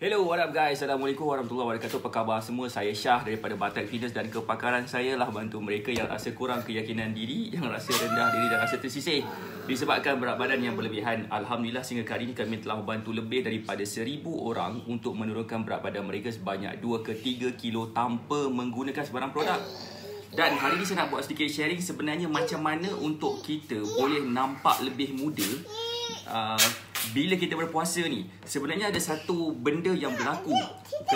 Hello, what up guys? Assalamualaikum warahmatullahi wabarakatuh. Apa khabar semua? Saya Syah daripada Batak Fitness dan kepakaran saya lah bantu mereka yang rasa kurang keyakinan diri, yang rasa rendah diri dan rasa tersisih disebabkan berat badan yang berlebihan. Alhamdulillah sehingga kali ini kami telah membantu lebih daripada seribu orang untuk menurunkan berat badan mereka sebanyak 2 ke 3 kilo tanpa menggunakan sebarang produk. Dan hari ini saya nak buat sedikit sharing sebenarnya macam mana untuk kita boleh nampak lebih muda uh, bila kita berpuasa ni sebenarnya ada satu benda yang berlaku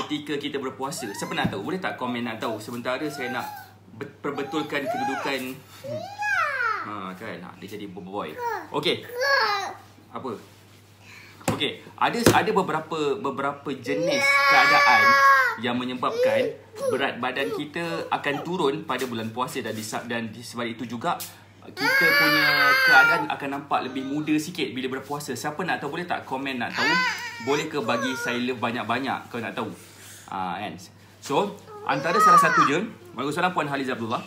ketika kita berpuasa siapa nak tahu boleh tak komen nak tahu sebentar saya nak perbetulkan kedudukan ha kan ha, dia jadi boy okey apa okey ada ada beberapa beberapa jenis keadaan yang menyebabkan berat badan kita akan turun pada bulan puasa dan disab dan sebab itu juga kita punya keadaan akan nampak lebih muda sikit bila berpuasa. Siapa nak tahu boleh tak komen nak tahu? Boleh ke bagi saya love banyak-banyak kalau nak tahu? Ah, kan? So, antara salah satu je, Waalaikumsalam Puan Haliza Abdullah.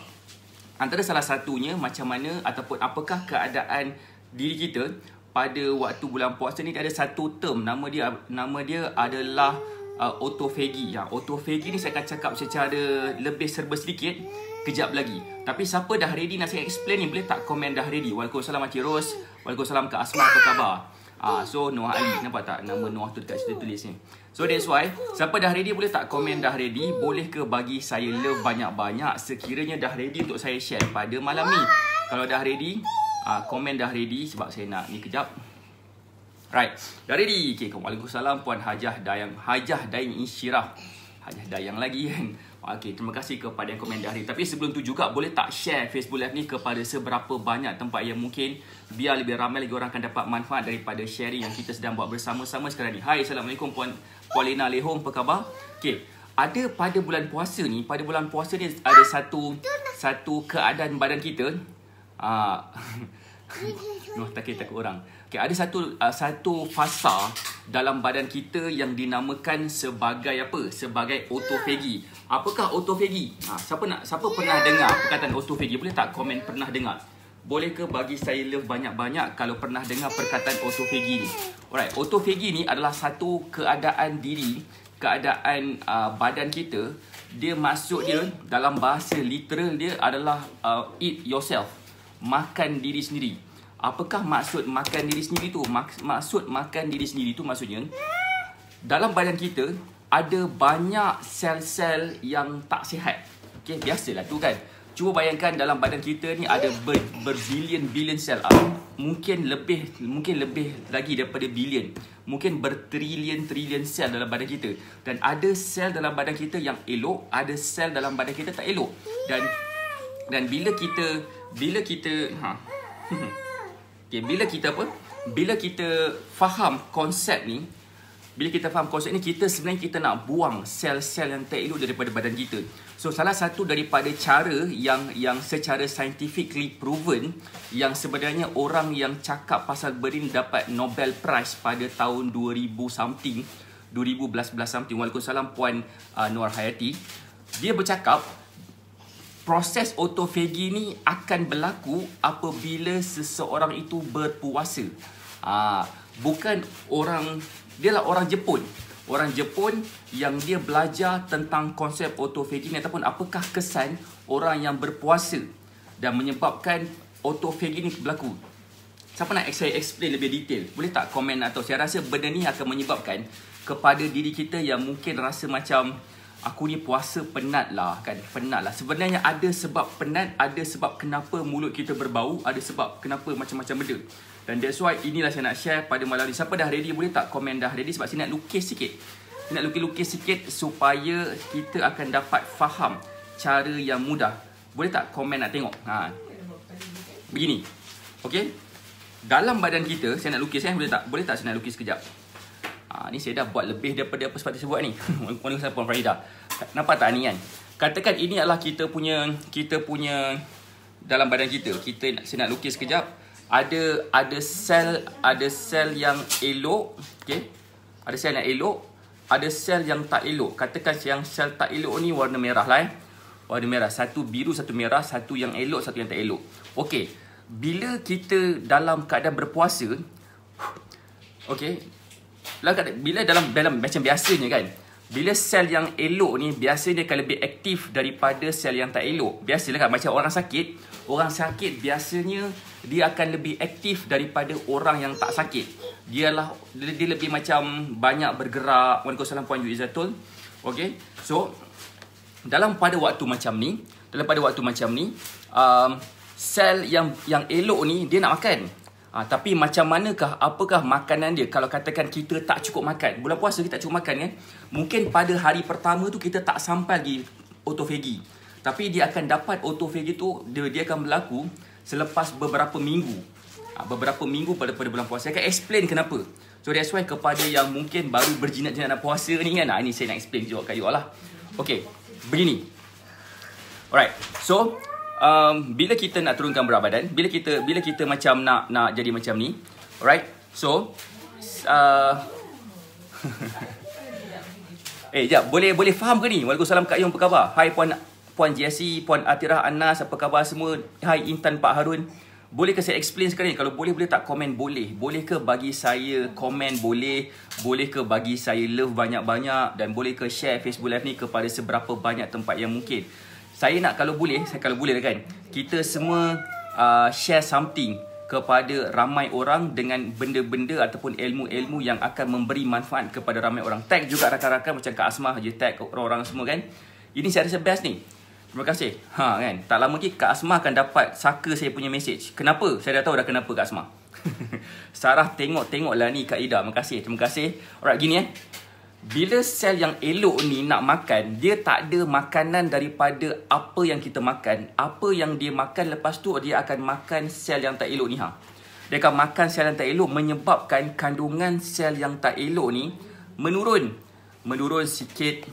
Antara salah satunya macam mana ataupun apakah keadaan diri kita pada waktu bulan puasa ni ada satu term nama dia nama dia adalah uh, autophagy. Ya, autophagy ni saya akan cakap secara lebih serba sedikit kejap lagi. Tapi siapa dah ready nak saya explain ni boleh tak komen dah ready. Waalaikumsalam Mati Ros. Waalaikumsalam ke Asma apa khabar? Ah so Noah Ali nampak tak nama Noah tu dekat situ tulis ni. So that's why siapa dah ready boleh tak komen dah ready boleh ke bagi saya love banyak-banyak sekiranya dah ready untuk saya share pada malam ni. Kalau dah ready ah komen dah ready sebab saya nak ni kejap. Right. Dah ready. Okay, Waalaikumsalam Puan Hajah Dayang Hajah Dayang Insyirah ada dayang lagi kan Okey, terima kasih kepada yang komen dari Tapi sebelum tu juga boleh tak share Facebook Live ni kepada seberapa banyak tempat yang mungkin biar lebih ramai lagi orang akan dapat manfaat daripada sharing yang kita sedang buat bersama-sama sekarang ni. Hai, Assalamualaikum Puan Paulina Lehong, apa khabar? Okey, ada pada bulan puasa ni, pada bulan puasa ni ada satu satu keadaan badan kita. Ah, uh, Nuh takut takut orang. Okay, ada satu uh, satu fasa dalam badan kita yang dinamakan sebagai apa? Sebagai autophagy. Apakah autophagy? Ha, siapa nak siapa pernah dengar perkataan autophagy? Boleh tak komen pernah dengar? Boleh ke bagi saya love banyak-banyak kalau pernah dengar perkataan autophagy ni? Alright, autophagy ni adalah satu keadaan diri, keadaan uh, badan kita dia masuk dia dalam bahasa literal dia adalah uh, eat yourself makan diri sendiri Apakah maksud makan diri sendiri tu? Maksud makan diri sendiri tu maksudnya dalam badan kita ada banyak sel-sel yang tak sihat. Okey, biasalah tu kan. Cuba bayangkan dalam badan kita ni ada ber, berbilion bilion sel. Mungkin lebih mungkin lebih lagi daripada bilion. Mungkin bertrilion trilion sel dalam badan kita. Dan ada sel dalam badan kita yang elok, ada sel dalam badan kita tak elok. Dan dan bila kita bila kita ha Okay, bila kita apa? Bila kita faham konsep ni, bila kita faham konsep ni, kita sebenarnya kita nak buang sel-sel yang tak elok daripada badan kita. So, salah satu daripada cara yang yang secara scientifically proven yang sebenarnya orang yang cakap pasal Berin dapat Nobel Prize pada tahun 2000 something, 2011 something, walaupun salam Puan uh, Noor Hayati, dia bercakap proses autofagi ni akan berlaku apabila seseorang itu berpuasa. Aa, ah, bukan orang, dia lah orang Jepun. Orang Jepun yang dia belajar tentang konsep autofagi ni ataupun apakah kesan orang yang berpuasa dan menyebabkan autofagi ni berlaku. Siapa nak saya explain lebih detail? Boleh tak komen atau saya rasa benda ni akan menyebabkan kepada diri kita yang mungkin rasa macam aku ni puasa penat lah kan penat lah sebenarnya ada sebab penat ada sebab kenapa mulut kita berbau ada sebab kenapa macam-macam benda dan that's why inilah saya nak share pada malam ni siapa dah ready boleh tak komen dah ready sebab saya nak lukis sikit saya nak lukis-lukis sikit supaya kita akan dapat faham cara yang mudah boleh tak komen nak tengok ha. begini Okay Dalam badan kita Saya nak lukis eh Boleh tak Boleh tak saya nak lukis sekejap Ha, ni saya dah buat lebih daripada apa sepatutnya saya buat ni. Puan Lusa Puan Farida. Kenapa tak ni kan? Katakan ini adalah kita punya kita punya dalam badan kita. Kita nak, saya nak lukis kejap. Ada ada sel ada sel yang elok. Okay. Ada sel yang elok. Ada sel yang tak elok. Katakan yang sel tak elok ni warna merah lah eh. Warna merah. Satu biru, satu merah. Satu yang elok, satu yang tak elok. Okay. Bila kita dalam keadaan berpuasa. Okay. Bila, bila dalam, dalam macam biasanya kan bila sel yang elok ni biasanya akan lebih aktif daripada sel yang tak elok. Biasalah kan macam orang sakit, orang sakit biasanya dia akan lebih aktif daripada orang yang tak sakit. Dialah dia, dia lebih macam banyak bergerak. Waalaikumsalam puan Yuzatul. Okay. So dalam pada waktu macam ni, dalam pada waktu macam ni, um, sel yang yang elok ni dia nak makan. Ha, tapi macam manakah, apakah makanan dia kalau katakan kita tak cukup makan. Bulan puasa kita tak cukup makan kan. Mungkin pada hari pertama tu kita tak sampai lagi autophagy. Tapi dia akan dapat autophagy tu, dia, dia akan berlaku selepas beberapa minggu. Ha, beberapa minggu pada, pada bulan puasa. Saya akan explain kenapa. So that's why kepada yang mungkin baru berjinak-jinak nak puasa ni kan. Ini ah, saya nak explain juga kat you all lah. Okay, begini. Alright, so um, bila kita nak turunkan berat badan, bila kita bila kita macam nak nak jadi macam ni, right? So, uh, eh, jap, boleh boleh faham ke ni? Waalaikumsalam Kak Yong, apa khabar? Hai Puan Puan Jiasi, Puan Atirah Anas, apa khabar semua? Hai Intan Pak Harun. Boleh ke saya explain sekarang ni? Kalau boleh, boleh tak komen? Boleh. Boleh ke bagi saya komen? Boleh. Boleh ke bagi saya love banyak-banyak? Dan boleh ke share Facebook Live ni kepada seberapa banyak tempat yang mungkin? saya nak kalau boleh saya kalau boleh kan kita semua uh, share something kepada ramai orang dengan benda-benda ataupun ilmu-ilmu yang akan memberi manfaat kepada ramai orang. Tag juga rakan-rakan macam Kak Asma je tag orang-orang semua kan. Ini saya rasa best ni. Terima kasih. Ha kan. Tak lama lagi Kak Asma akan dapat saka saya punya message. Kenapa? Saya dah tahu dah kenapa Kak Asma. Sarah tengok tengok lah ni Kak Ida. Terima kasih. Terima kasih. Alright gini eh. Bila sel yang elok ni nak makan, dia tak ada makanan daripada apa yang kita makan. Apa yang dia makan lepas tu, dia akan makan sel yang tak elok ni. Ha? Dia akan makan sel yang tak elok menyebabkan kandungan sel yang tak elok ni menurun. Menurun sikit,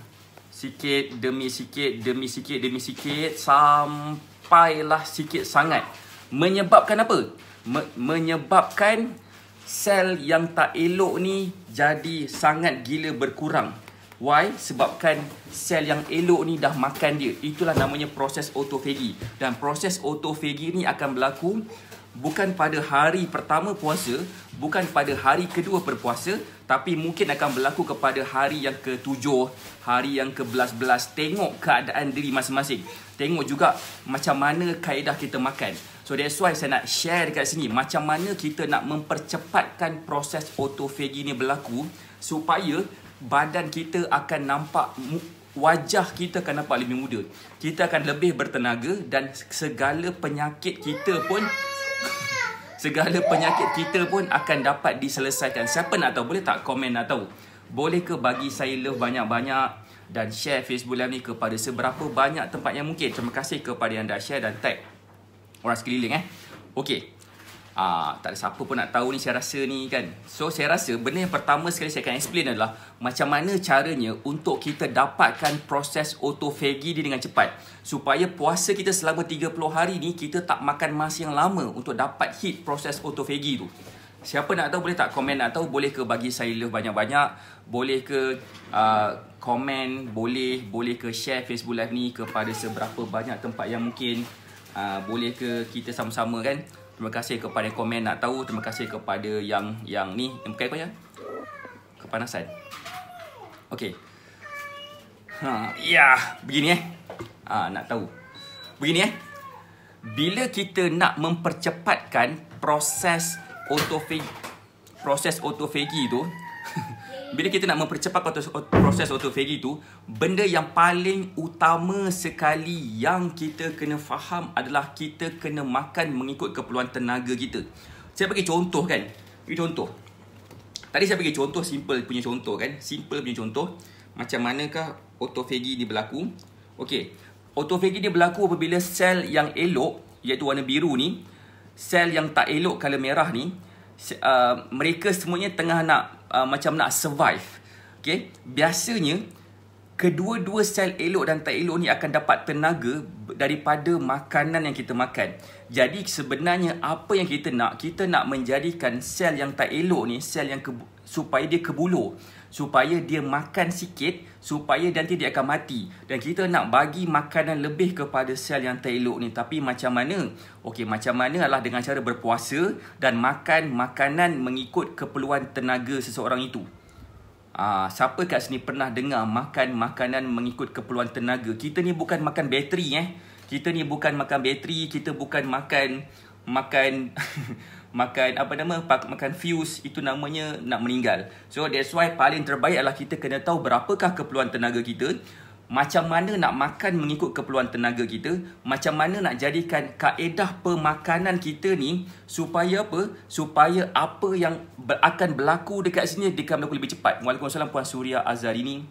sikit, demi sikit, demi sikit, demi sikit, sampailah sikit sangat. Menyebabkan apa? Me- menyebabkan sel yang tak elok ni jadi sangat gila berkurang. Why? Sebabkan sel yang elok ni dah makan dia. Itulah namanya proses autophagy. Dan proses autophagy ni akan berlaku bukan pada hari pertama puasa, bukan pada hari kedua berpuasa, tapi mungkin akan berlaku kepada hari yang ketujuh, hari yang kebelas-belas. Tengok keadaan diri masing-masing. Tengok juga macam mana kaedah kita makan. So that's why saya nak share dekat sini macam mana kita nak mempercepatkan proses autophagy ni berlaku supaya badan kita akan nampak wajah kita akan nampak lebih muda. Kita akan lebih bertenaga dan segala penyakit kita pun segala penyakit kita pun akan dapat diselesaikan. Siapa nak tahu boleh tak komen nak tahu? Boleh ke bagi saya love banyak-banyak dan share Facebook Live ni kepada seberapa banyak tempat yang mungkin. Terima kasih kepada yang dah share dan tag orang sekeliling eh. Okey. Ah, tak ada siapa pun nak tahu ni saya rasa ni kan. So saya rasa benda yang pertama sekali saya akan explain adalah macam mana caranya untuk kita dapatkan proses autophagy ni dengan cepat. Supaya puasa kita selama 30 hari ni kita tak makan masa yang lama untuk dapat hit proses autophagy tu. Siapa nak tahu boleh tak komen nak tahu boleh ke bagi saya love banyak-banyak boleh ke uh, komen boleh boleh ke share Facebook live ni kepada seberapa banyak tempat yang mungkin Ah, boleh ke kita sama-sama kan terima kasih kepada komen nak tahu terima kasih kepada yang yang ni yang pakai apa ya kepanasan okey ha ya yeah. begini eh ha, nak tahu begini eh bila kita nak mempercepatkan proses autofagi proses autofagi tu Bila kita nak mempercepat proses autophagy tu, benda yang paling utama sekali yang kita kena faham adalah kita kena makan mengikut keperluan tenaga kita. Saya bagi contoh kan. Bagi contoh. Tadi saya bagi contoh simple punya contoh kan. Simple punya contoh. Macam manakah autophagy ni berlaku. Okey. Autophagy ni berlaku apabila sel yang elok, iaitu warna biru ni, sel yang tak elok, color merah ni, uh, mereka semuanya tengah nak uh, macam nak survive. Okay. Biasanya, kedua-dua sel elok dan tak elok ni akan dapat tenaga daripada makanan yang kita makan. Jadi sebenarnya apa yang kita nak, kita nak menjadikan sel yang tak elok ni, sel yang supaya dia kebulur supaya dia makan sikit supaya nanti dia akan mati dan kita nak bagi makanan lebih kepada sel yang telok ni tapi macam mana okey macam mana adalah dengan cara berpuasa dan makan makanan mengikut keperluan tenaga seseorang itu Ah, siapa kat sini pernah dengar makan makanan mengikut keperluan tenaga? Kita ni bukan makan bateri eh. Kita ni bukan makan bateri, kita bukan makan makan makan apa nama pak, makan fuse itu namanya nak meninggal. So that's why paling terbaik adalah kita kena tahu berapakah keperluan tenaga kita, macam mana nak makan mengikut keperluan tenaga kita, macam mana nak jadikan kaedah pemakanan kita ni supaya apa? Supaya apa yang akan berlaku dekat sini dekat berlaku lebih cepat. Waalaikumsalam Puan Surya Azharini.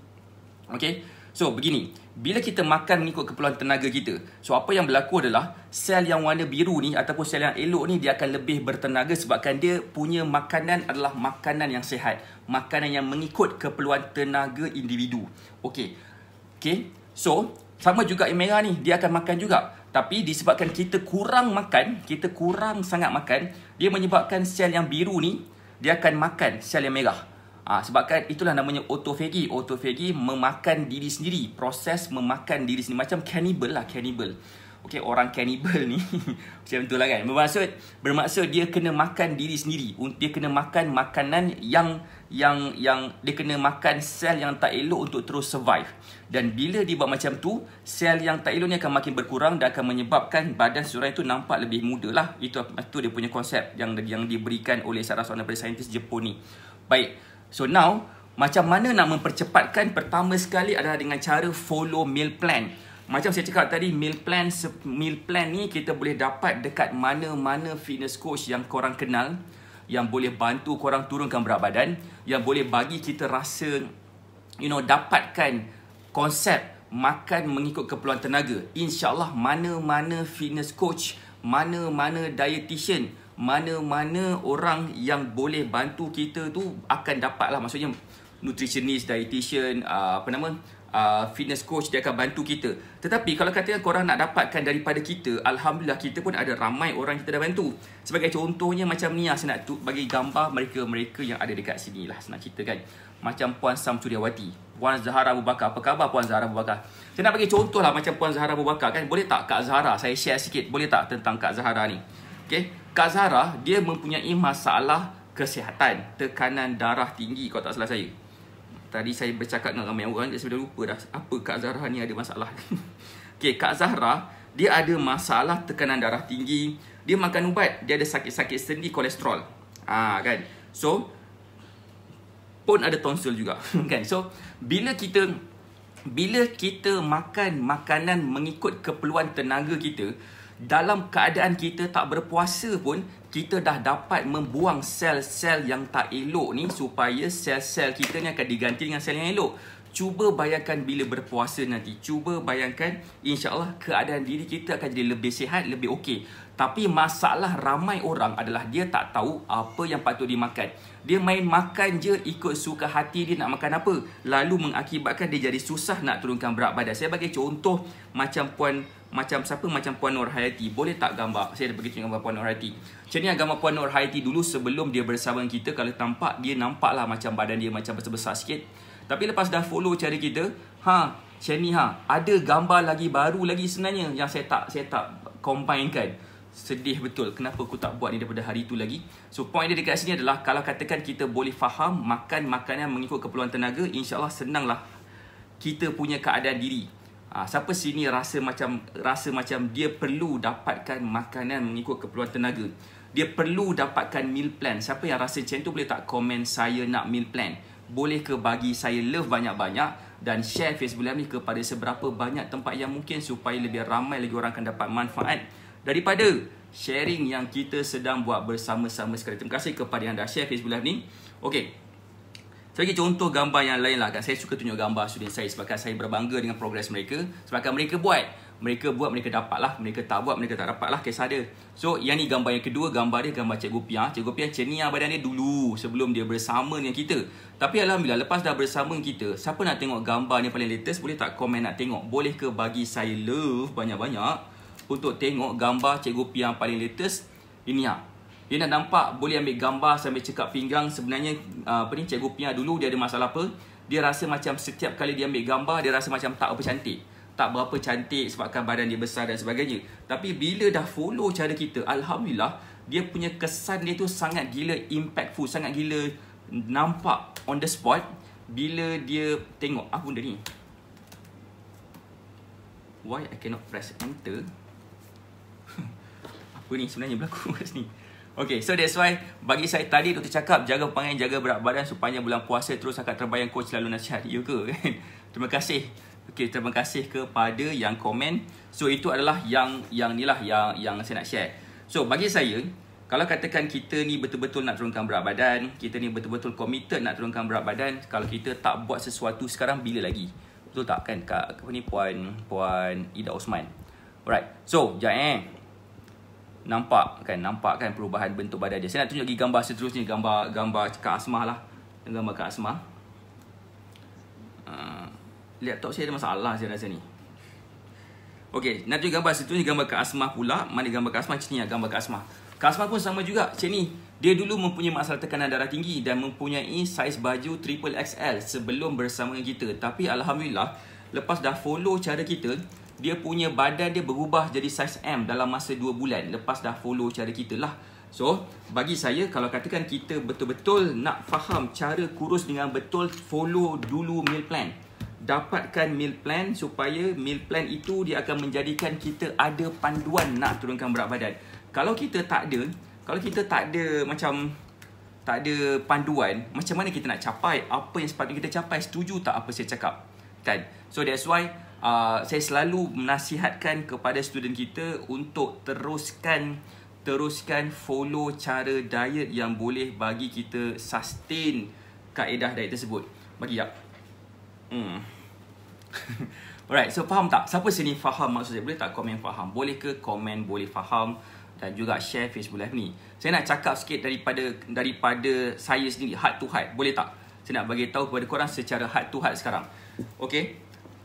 Okay. So begini, bila kita makan mengikut keperluan tenaga kita, so apa yang berlaku adalah sel yang warna biru ni ataupun sel yang elok ni dia akan lebih bertenaga sebabkan dia punya makanan adalah makanan yang sihat, makanan yang mengikut keperluan tenaga individu. Okay, okay. So, sama juga yang merah ni, dia akan makan juga. Tapi disebabkan kita kurang makan, kita kurang sangat makan, dia menyebabkan sel yang biru ni dia akan makan sel yang merah. Ah ha, sebabkan itulah namanya autophagy. Autophagy memakan diri sendiri, proses memakan diri sendiri macam cannibal lah, cannibal. Okey, orang cannibal ni macam itulah kan. Bermaksud bermaksud dia kena makan diri sendiri. Dia kena makan makanan yang yang yang dia kena makan sel yang tak elok untuk terus survive. Dan bila dia buat macam tu, sel yang tak elok ni akan makin berkurang dan akan menyebabkan badan seseorang itu nampak lebih muda lah. Itu, itu dia punya konsep yang yang diberikan oleh seorang seorang daripada saintis Jepun ni. Baik, So now, macam mana nak mempercepatkan pertama sekali adalah dengan cara follow meal plan. Macam saya cakap tadi, meal plan meal plan ni kita boleh dapat dekat mana-mana fitness coach yang korang kenal yang boleh bantu korang turunkan berat badan, yang boleh bagi kita rasa you know dapatkan konsep makan mengikut keperluan tenaga. Insya-Allah mana-mana fitness coach, mana-mana dietitian mana-mana orang yang boleh bantu kita tu akan dapat lah maksudnya nutritionist, dietitian, uh, apa nama uh, fitness coach dia akan bantu kita tetapi kalau katakan korang nak dapatkan daripada kita Alhamdulillah kita pun ada ramai orang kita dah bantu sebagai contohnya macam ni lah saya nak tu, bagi gambar mereka-mereka yang ada dekat sini lah saya nak cerita kan macam Puan Sam Suryawati Puan Zahara Abu Bakar apa khabar Puan Zahara Abu Bakar saya nak bagi contoh lah macam Puan Zahara Abu Bakar kan boleh tak Kak Zahara saya share sikit boleh tak tentang Kak Zahara ni Okay. Kak Zahra, dia mempunyai masalah kesihatan. Tekanan darah tinggi, kalau tak salah saya. Tadi saya bercakap dengan ramai orang, dia sudah lupa dah apa Kak Zahra ni ada masalah. okay, Kak Zahra, dia ada masalah tekanan darah tinggi. Dia makan ubat, dia ada sakit-sakit sendi kolesterol. Ah ha, kan? So, pun ada tonsil juga. kan? So, bila kita bila kita makan makanan mengikut keperluan tenaga kita, dalam keadaan kita tak berpuasa pun kita dah dapat membuang sel-sel yang tak elok ni supaya sel-sel kita ni akan diganti dengan sel yang elok. Cuba bayangkan bila berpuasa nanti. Cuba bayangkan insya Allah keadaan diri kita akan jadi lebih sihat, lebih okey. Tapi masalah ramai orang adalah dia tak tahu apa yang patut dimakan. Dia main makan je ikut suka hati dia nak makan apa. Lalu mengakibatkan dia jadi susah nak turunkan berat badan. Saya bagi contoh macam Puan macam siapa macam Puan Nur Hayati boleh tak gambar saya dah begitu gambar Puan Nur Hayati macam ni gambar Puan Nur Hayati dulu sebelum dia bersama kita kalau tampak dia nampak lah macam badan dia macam besar-besar sikit tapi lepas dah follow cara kita ha macam ni ha ada gambar lagi baru lagi sebenarnya yang saya tak saya tak combine kan sedih betul kenapa aku tak buat ni daripada hari tu lagi so point dia dekat sini adalah kalau katakan kita boleh faham makan makanan mengikut keperluan tenaga insyaAllah senanglah kita punya keadaan diri Ah, siapa sini rasa macam rasa macam dia perlu dapatkan makanan mengikut keperluan tenaga. Dia perlu dapatkan meal plan. Siapa yang rasa macam tu boleh tak komen saya nak meal plan. Boleh ke bagi saya love banyak-banyak dan share Facebook Live ni kepada seberapa banyak tempat yang mungkin supaya lebih ramai lagi orang akan dapat manfaat daripada sharing yang kita sedang buat bersama-sama sekarang. Terima kasih kepada yang dah share Facebook Live ni. Okey, saya bagi contoh gambar yang lain lah. Kan, saya suka tunjuk gambar student saya sebabkan saya berbangga dengan progres mereka. Sebabkan mereka buat. Mereka buat, mereka dapat lah. Mereka tak buat, mereka tak dapat lah. Kisah dia. So, yang ni gambar yang kedua. Gambar dia gambar Cikgu Pia. Cikgu Pia cenia badan dia dulu sebelum dia bersama dengan kita. Tapi Alhamdulillah, lepas dah bersama dengan kita, siapa nak tengok gambar ni paling latest, boleh tak komen nak tengok? Boleh ke bagi saya love banyak-banyak untuk tengok gambar Cikgu Pia paling latest? Ini lah. Dia nak nampak boleh ambil gambar sambil cekap pinggang Sebenarnya uh, apa ni cikgu Pia dulu dia ada masalah apa Dia rasa macam setiap kali dia ambil gambar dia rasa macam tak apa cantik Tak berapa cantik sebabkan badan dia besar dan sebagainya Tapi bila dah follow cara kita Alhamdulillah Dia punya kesan dia tu sangat gila impactful Sangat gila nampak on the spot Bila dia tengok apa ah, benda ni Why I cannot press enter Apa ni sebenarnya berlaku kat sini Okay, so that's why bagi saya tadi doktor cakap jaga pengen jaga berat badan supaya bulan puasa terus akan terbayang coach lalu nasihat. Ya ke? Kan? Terima kasih. Okay, terima kasih kepada yang komen. So, itu adalah yang yang inilah yang yang saya nak share. So, bagi saya, kalau katakan kita ni betul-betul nak turunkan berat badan, kita ni betul-betul committed nak turunkan berat badan, kalau kita tak buat sesuatu sekarang, bila lagi? Betul tak kan? Kak, apa ni? Puan, Puan Ida Osman. Alright. So, jangan. eh nampak kan nampak kan perubahan bentuk badan dia. Saya nak tunjuk lagi gambar seterusnya gambar gambar Kak Asmah lah. Gambar Kak Asmah. Uh, laptop saya ada masalah saya rasa ni. Okey, nak tunjuk gambar seterusnya gambar Kak Asmah pula. Mana gambar Kak Asmah? Sini lah, gambar Kak Asmah. Kak Asmah pun sama juga. Sini Dia dulu mempunyai masalah tekanan darah tinggi dan mempunyai saiz baju triple XL sebelum bersama kita. Tapi Alhamdulillah, lepas dah follow cara kita, dia punya badan dia berubah jadi saiz M dalam masa 2 bulan lepas dah follow cara kita lah. So, bagi saya kalau katakan kita betul-betul nak faham cara kurus dengan betul, follow dulu meal plan. Dapatkan meal plan supaya meal plan itu dia akan menjadikan kita ada panduan nak turunkan berat badan. Kalau kita tak ada, kalau kita tak ada macam tak ada panduan, macam mana kita nak capai apa yang sepatutnya kita capai? Setuju tak apa saya cakap? Kan? So that's why Ah, saya selalu menasihatkan kepada student kita untuk teruskan teruskan follow cara diet yang boleh bagi kita sustain kaedah diet tersebut. Bagi jap. Ya. Hmm. Alright, so faham tak? Siapa sini faham maksud saya? Boleh tak komen faham? Boleh ke komen boleh faham dan juga share Facebook live ni. Saya nak cakap sikit daripada daripada saya sendiri heart to heart. Boleh tak? Saya nak bagi tahu kepada korang secara heart to heart sekarang. Okay?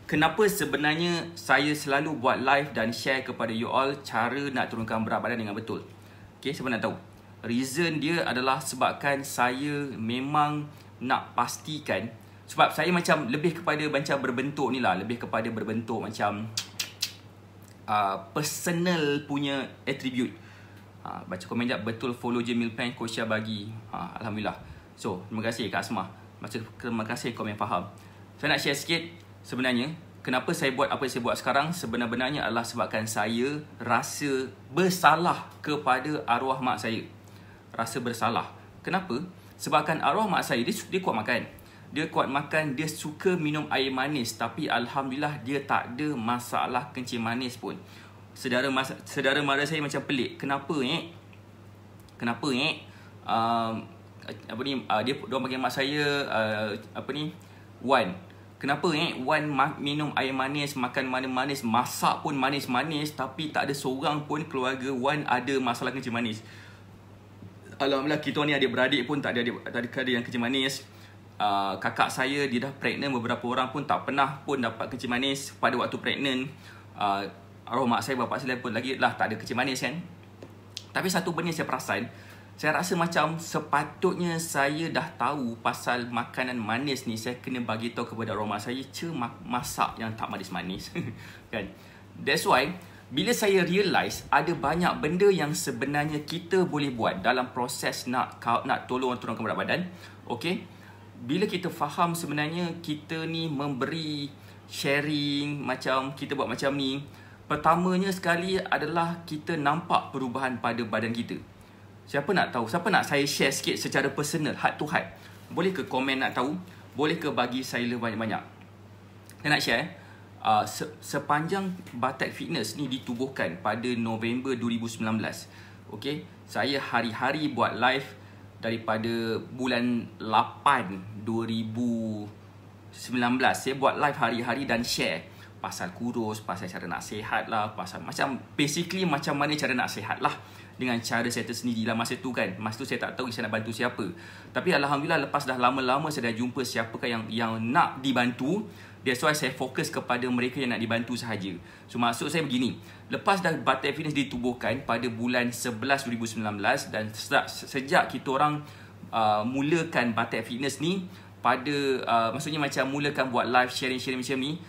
kenapa sebenarnya saya selalu buat live dan share kepada you all cara nak turunkan berat badan dengan betul. Okay, siapa nak tahu? Reason dia adalah sebabkan saya memang nak pastikan sebab saya macam lebih kepada macam berbentuk ni lah. Lebih kepada berbentuk macam uh, personal punya attribute. Uh, baca komen sekejap. Betul follow Jamil Pan Kosya bagi. Uh, Alhamdulillah. So, terima kasih Kak Asma. Macam terima kasih komen faham. Saya nak share sikit sebenarnya kenapa saya buat apa yang saya buat sekarang sebenarnya adalah sebabkan saya rasa bersalah kepada arwah mak saya. Rasa bersalah. Kenapa? Sebabkan arwah mak saya dia, dia kuat makan. Dia kuat makan, dia suka minum air manis tapi alhamdulillah dia tak ada masalah kencing manis pun. Sedara mas, sedara mara saya macam pelik. Kenapa eh? Kenapa eh? Um, apa ni uh, dia dia panggil mak saya uh, apa ni Wine. Kenapa eh Wan minum air manis Makan manis-manis Masak pun manis-manis Tapi tak ada seorang pun keluarga Wan ada masalah kencing manis Alhamdulillah kita ni adik-beradik pun tak ada, adik, tak ada yang kencing manis uh, Kakak saya dia dah pregnant Beberapa orang pun tak pernah pun dapat kencing manis Pada waktu pregnant uh, Arwah mak saya bapak saya pun lagi lah tak ada kencing manis kan Tapi satu benda saya perasan saya rasa macam sepatutnya saya dah tahu pasal makanan manis ni saya kena bagi tahu kepada Roma saya cuma masak yang tak manis manis kan that's why bila saya realise ada banyak benda yang sebenarnya kita boleh buat dalam proses nak nak tolong turunkan berat badan okey bila kita faham sebenarnya kita ni memberi sharing macam kita buat macam ni pertamanya sekali adalah kita nampak perubahan pada badan kita Siapa nak tahu? Siapa nak saya share sikit secara personal, heart to heart? Boleh ke komen nak tahu? Boleh ke bagi saya lebih banyak-banyak? Saya nak share. Uh, se- sepanjang Batak Fitness ni ditubuhkan pada November 2019. Okay? Saya hari-hari buat live daripada bulan 8 2019. Saya buat live hari-hari dan share pasal kurus, pasal cara nak sehat lah, pasal macam basically macam mana cara nak sehat lah dengan cara saya tersendiri lah masa tu kan. Masa tu saya tak tahu saya nak bantu siapa. Tapi Alhamdulillah lepas dah lama-lama saya dah jumpa siapakah yang yang nak dibantu. That's why saya fokus kepada mereka yang nak dibantu sahaja. So maksud saya begini. Lepas dah Butter Fitness ditubuhkan pada bulan 11 2019 dan sejak, sejak kita orang uh, mulakan Butter Fitness ni pada uh, maksudnya macam mulakan buat live sharing-sharing macam ni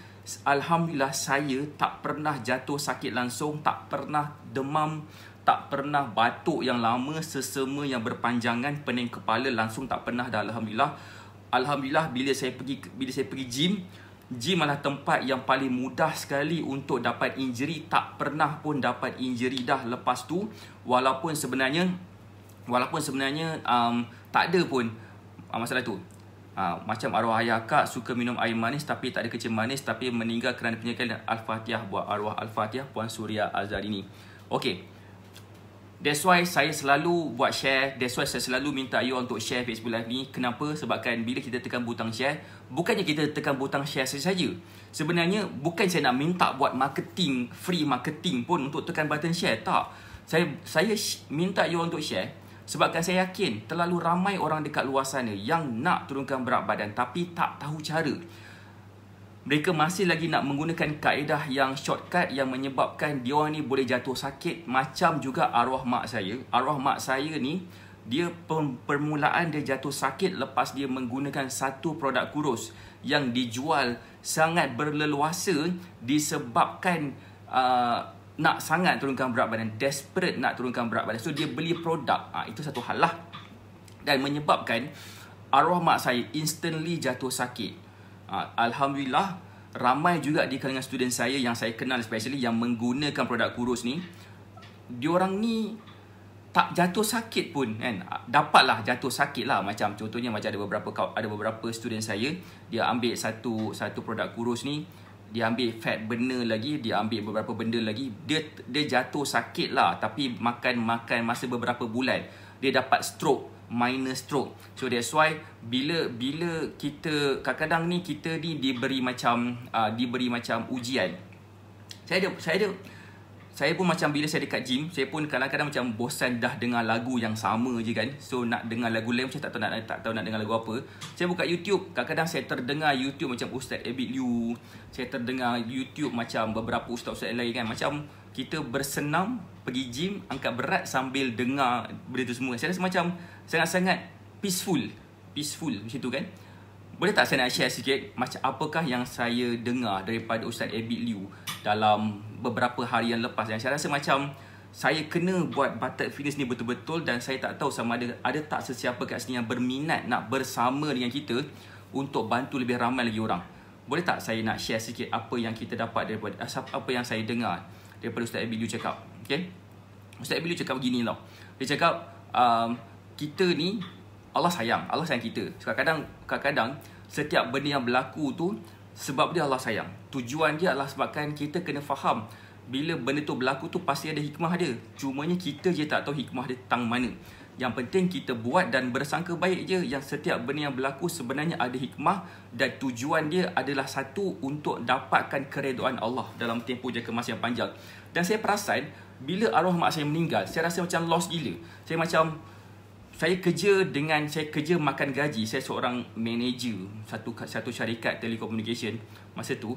Alhamdulillah saya tak pernah jatuh sakit langsung Tak pernah demam tak pernah batuk yang lama sesama yang berpanjangan pening kepala langsung tak pernah dah alhamdulillah alhamdulillah bila saya pergi bila saya pergi gym gym malah tempat yang paling mudah sekali untuk dapat injury tak pernah pun dapat injury dah lepas tu walaupun sebenarnya walaupun sebenarnya um, tak ada pun uh, masalah tu uh, macam arwah ayah kak suka minum air manis tapi tak ada kecil manis tapi meninggal kerana penyakit al-fatihah buat arwah al-fatihah puan Surya azhar ini Okey. That's why saya selalu buat share. That's why saya selalu minta you untuk share Facebook Live ni. Kenapa? Sebabkan bila kita tekan butang share, bukannya kita tekan butang share saja. Sebenarnya, bukan saya nak minta buat marketing, free marketing pun untuk tekan button share. Tak. Saya saya minta you untuk share sebabkan saya yakin terlalu ramai orang dekat luar sana yang nak turunkan berat badan tapi tak tahu cara mereka masih lagi nak menggunakan kaedah yang shortcut yang menyebabkan dia ni boleh jatuh sakit macam juga arwah mak saya. Arwah mak saya ni dia permulaan dia jatuh sakit lepas dia menggunakan satu produk kurus yang dijual sangat berleluasa disebabkan uh, nak sangat turunkan berat badan, desperate nak turunkan berat badan. So dia beli produk. Ha, itu satu hal lah. Dan menyebabkan arwah mak saya instantly jatuh sakit. Ah, Alhamdulillah ramai juga di kalangan student saya yang saya kenal especially yang menggunakan produk kurus ni diorang ni tak jatuh sakit pun kan ah, dapatlah jatuh sakit lah macam contohnya macam ada beberapa ada beberapa student saya dia ambil satu satu produk kurus ni dia ambil fat benda lagi dia ambil beberapa benda lagi dia dia jatuh sakit lah tapi makan makan masa beberapa bulan dia dapat stroke minor stroke. So that's why bila bila kita kadang-kadang ni kita ni diberi macam uh, ah, diberi macam ujian. Saya ada saya ada saya pun macam bila saya dekat gym, saya pun kadang-kadang macam bosan dah dengar lagu yang sama je kan. So nak dengar lagu lain macam tak tahu nak tak tahu nak dengar lagu apa. Saya buka YouTube, kadang-kadang saya terdengar YouTube macam Ustaz Abid Liu. Saya terdengar YouTube macam beberapa ustaz-ustaz lain kan. Macam kita bersenam pergi gym angkat berat sambil dengar benda tu semua. Saya rasa macam sangat-sangat peaceful peaceful macam tu kan boleh tak saya nak share sikit macam apakah yang saya dengar daripada Ustaz Abid Liu dalam beberapa hari yang lepas yang saya rasa macam saya kena buat batak fitness ni betul-betul dan saya tak tahu sama ada ada tak sesiapa kat sini yang berminat nak bersama dengan kita untuk bantu lebih ramai lagi orang. Boleh tak saya nak share sikit apa yang kita dapat daripada eh, apa yang saya dengar daripada Ustaz Abid Abidu cakap. Okay? Ustaz Abid Liu cakap begini tau. Dia cakap um, kita ni Allah sayang, Allah sayang kita. Kadang-kadang kadang-kadang setiap benda yang berlaku tu sebab dia Allah sayang. Tujuan dia adalah sebabkan kita kena faham bila benda tu berlaku tu pasti ada hikmah dia. Cumanya kita je tak tahu hikmah dia tang mana. Yang penting kita buat dan bersangka baik je yang setiap benda yang berlaku sebenarnya ada hikmah dan tujuan dia adalah satu untuk dapatkan keredoan Allah dalam tempoh jangka masa yang panjang. Dan saya perasan bila arwah mak saya meninggal, saya rasa macam lost gila. Saya macam saya kerja dengan saya kerja makan gaji saya seorang manager satu satu syarikat telecommunication masa tu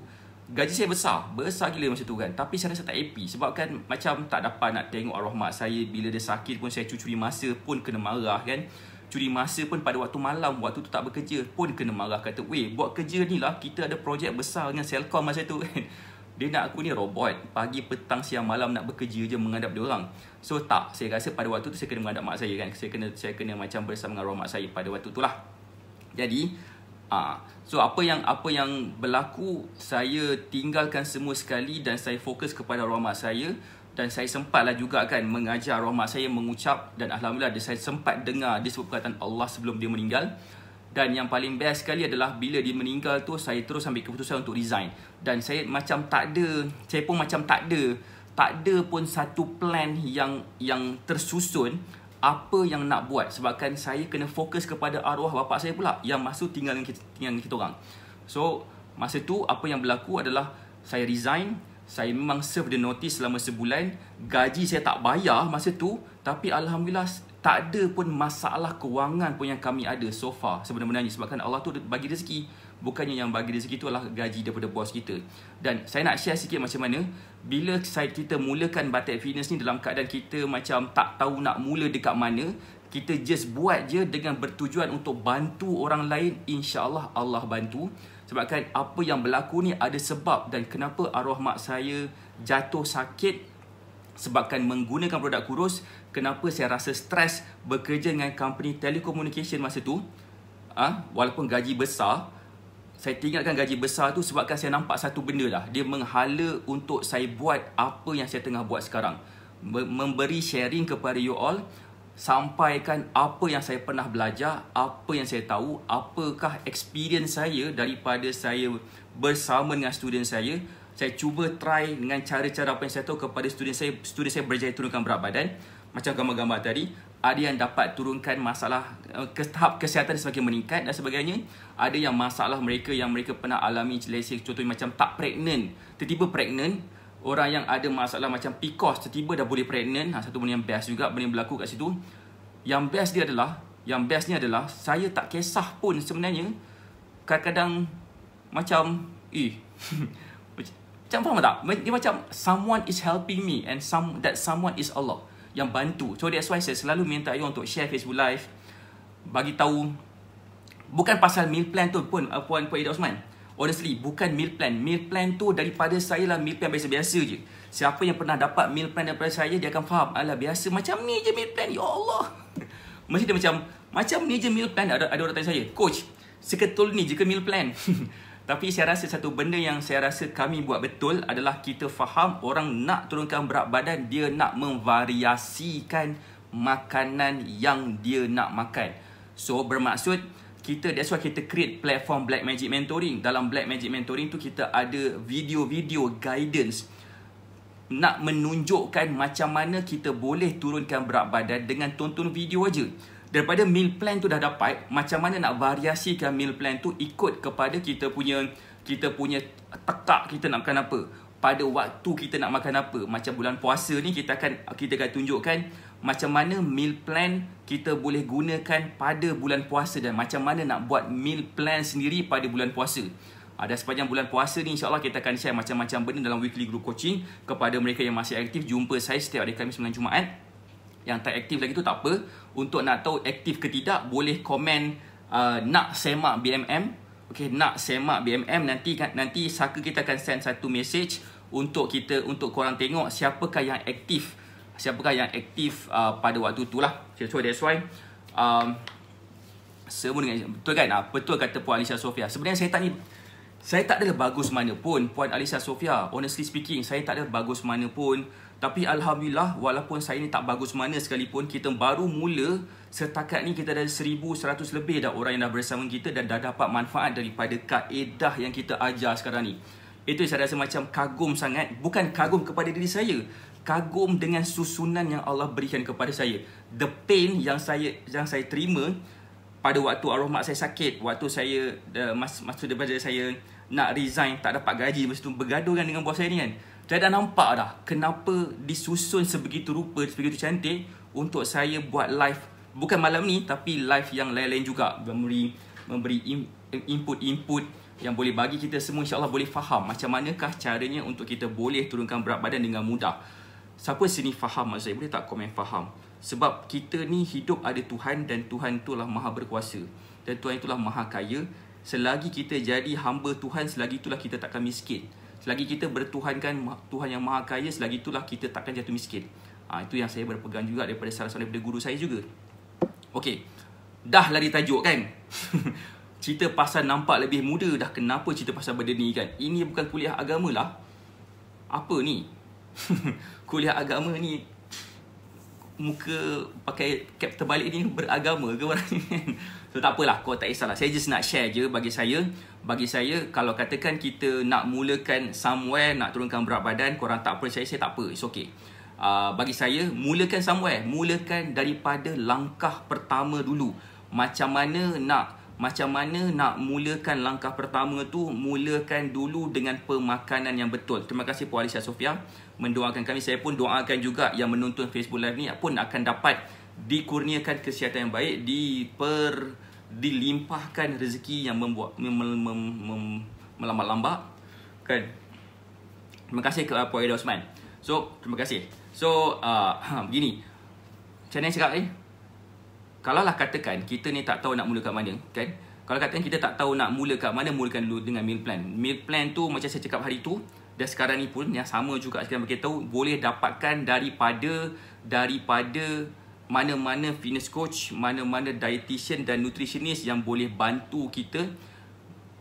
gaji saya besar besar gila masa tu kan tapi saya rasa tak happy sebab kan macam tak dapat nak tengok arwah mak saya bila dia sakit pun saya curi masa pun kena marah kan curi masa pun pada waktu malam waktu tu tak bekerja pun kena marah kata weh buat kerja ni lah kita ada projek besar dengan Selcom masa tu kan Dia nak aku ni robot Pagi, petang, siang, malam Nak bekerja je Menghadap dia orang So tak Saya rasa pada waktu tu Saya kena menghadap mak saya kan Saya kena saya kena macam bersama dengan roh mak saya Pada waktu tu lah Jadi uh, So apa yang Apa yang berlaku Saya tinggalkan semua sekali Dan saya fokus kepada roh mak saya dan saya sempatlah juga kan mengajar rahmat saya mengucap dan alhamdulillah dia saya sempat dengar dia sebut perkataan Allah sebelum dia meninggal dan yang paling best sekali adalah bila dia meninggal tu saya terus ambil keputusan untuk resign dan saya macam tak ada saya pun macam tak ada tak ada pun satu plan yang yang tersusun apa yang nak buat sebabkan saya kena fokus kepada arwah bapa saya pula yang masuk tinggal dengan kita, tinggal dengan kita orang so masa tu apa yang berlaku adalah saya resign saya memang serve the notice selama sebulan gaji saya tak bayar masa tu tapi alhamdulillah tak ada pun masalah kewangan pun yang kami ada so far sebenarnya sebabkan Allah tu bagi rezeki bukannya yang bagi rezeki tu adalah gaji daripada bos kita dan saya nak share sikit macam mana bila saya kita mulakan batik fitness ni dalam keadaan kita macam tak tahu nak mula dekat mana kita just buat je dengan bertujuan untuk bantu orang lain Insya Allah Allah bantu sebabkan apa yang berlaku ni ada sebab dan kenapa arwah mak saya jatuh sakit sebabkan menggunakan produk kurus kenapa saya rasa stres bekerja dengan company telecommunication masa tu ah ha, walaupun gaji besar saya tinggalkan gaji besar tu sebabkan saya nampak satu benda lah dia menghala untuk saya buat apa yang saya tengah buat sekarang memberi sharing kepada you all sampaikan apa yang saya pernah belajar apa yang saya tahu apakah experience saya daripada saya bersama dengan student saya saya cuba try dengan cara-cara apa yang saya tahu kepada student saya student saya berjaya turunkan berat badan macam gambar-gambar tadi ada yang dapat turunkan masalah eh, ke tahap kesihatan semakin meningkat dan sebagainya ada yang masalah mereka yang mereka pernah alami lesi contohnya macam tak pregnant tiba-tiba pregnant orang yang ada masalah macam PCOS tiba-tiba dah boleh pregnant ha, satu benda yang best juga benda berlaku kat situ yang best dia adalah yang best ni adalah saya tak kisah pun sebenarnya kadang-kadang macam eh macam faham tak dia macam someone is helping me and some that someone is Allah yang bantu. So that's why saya selalu minta you untuk share Facebook live bagi tahu bukan pasal meal plan tu pun uh, puan puan Ida Osman. Honestly, bukan meal plan. Meal plan tu daripada saya lah meal plan biasa-biasa je. Siapa yang pernah dapat meal plan daripada saya, dia akan faham. Alah, biasa macam ni je meal plan. Ya Allah. Mesti dia macam, macam ni je meal plan. Ada, ada orang tanya saya, Coach, seketul ni je ke meal plan? Tapi saya rasa satu benda yang saya rasa kami buat betul adalah kita faham orang nak turunkan berat badan, dia nak memvariasikan makanan yang dia nak makan. So bermaksud kita that's why kita create platform Black Magic Mentoring. Dalam Black Magic Mentoring tu kita ada video-video guidance nak menunjukkan macam mana kita boleh turunkan berat badan dengan tonton video aja daripada meal plan tu dah dapat macam mana nak variasikan meal plan tu ikut kepada kita punya kita punya tekak kita nak makan apa pada waktu kita nak makan apa macam bulan puasa ni kita akan kita akan tunjukkan macam mana meal plan kita boleh gunakan pada bulan puasa dan macam mana nak buat meal plan sendiri pada bulan puasa ada ah, sepanjang bulan puasa ni insyaAllah kita akan share macam-macam benda dalam weekly group coaching kepada mereka yang masih aktif. Jumpa saya setiap hari Kamis malam Jumaat yang tak aktif lagi tu tak apa untuk nak tahu aktif ke tidak boleh komen uh, nak semak BMM okey nak semak BMM nanti kan, nanti saka kita akan send satu message untuk kita untuk korang tengok siapakah yang aktif siapakah yang aktif uh, pada waktu tu lah so that's why um, semua dengan betul kan ah, betul kata Puan Alisa Sofia sebenarnya saya tak ni saya tak adalah bagus mana pun Puan Alisa Sofia honestly speaking saya tak adalah bagus mana pun tapi Alhamdulillah walaupun saya ni tak bagus mana sekalipun Kita baru mula setakat ni kita dah 1100 lebih dah orang yang dah bersama kita Dan dah dapat manfaat daripada kaedah yang kita ajar sekarang ni Itu saya rasa macam kagum sangat Bukan kagum kepada diri saya Kagum dengan susunan yang Allah berikan kepada saya The pain yang saya yang saya terima pada waktu arwah mak saya sakit Waktu saya uh, mas, Masa daripada saya Nak resign Tak dapat gaji Masa tu bergadungan dengan bos saya ni kan saya dah nampak dah kenapa disusun sebegitu rupa, sebegitu cantik untuk saya buat live bukan malam ni tapi live yang lain-lain juga memberi memberi input-input yang boleh bagi kita semua insyaAllah boleh faham macam manakah caranya untuk kita boleh turunkan berat badan dengan mudah. Siapa sini faham maksud saya? Boleh tak komen faham? Sebab kita ni hidup ada Tuhan dan Tuhan itulah maha berkuasa. Dan Tuhan itulah maha kaya. Selagi kita jadi hamba Tuhan, selagi itulah kita takkan miskin. Selagi kita bertuhankan Tuhan yang maha kaya Selagi itulah kita takkan jatuh miskin ha, Itu yang saya berpegang juga Daripada salah seorang daripada guru saya juga Okey Dah lari tajuk kan Cerita pasal nampak lebih muda Dah kenapa cerita pasal benda ni kan Ini bukan kuliah agama lah Apa ni Kuliah agama ni Muka pakai cap terbalik ni Beragama ke orang ni So tak apalah kau tak kisahlah Saya just nak share je bagi saya Bagi saya kalau katakan kita nak mulakan somewhere Nak turunkan berat badan Korang tak percaya saya tak apa It's okay uh, Bagi saya mulakan somewhere Mulakan daripada langkah pertama dulu Macam mana nak macam mana nak mulakan langkah pertama tu Mulakan dulu dengan pemakanan yang betul Terima kasih Puan Alisha Sofia Mendoakan kami Saya pun doakan juga yang menonton Facebook Live ni Pun akan dapat dikurniakan kesihatan yang baik diper, uh, dilimpahkan rezeki yang membuat mem, mem, mem, mem, melambat-lambat kan terima kasih kepada uh, Puan Ida Osman so terima kasih so uh, ha, begini macam mana cakap ni eh? kalau lah katakan kita ni tak tahu nak mula kat mana kan kalau katakan kita tak tahu nak mula kat mana mulakan dulu dengan meal plan meal plan tu macam saya cakap hari tu dan sekarang ni pun yang sama juga sekarang kita boleh dapatkan daripada daripada mana-mana fitness coach, mana-mana dietitian dan nutritionist yang boleh bantu kita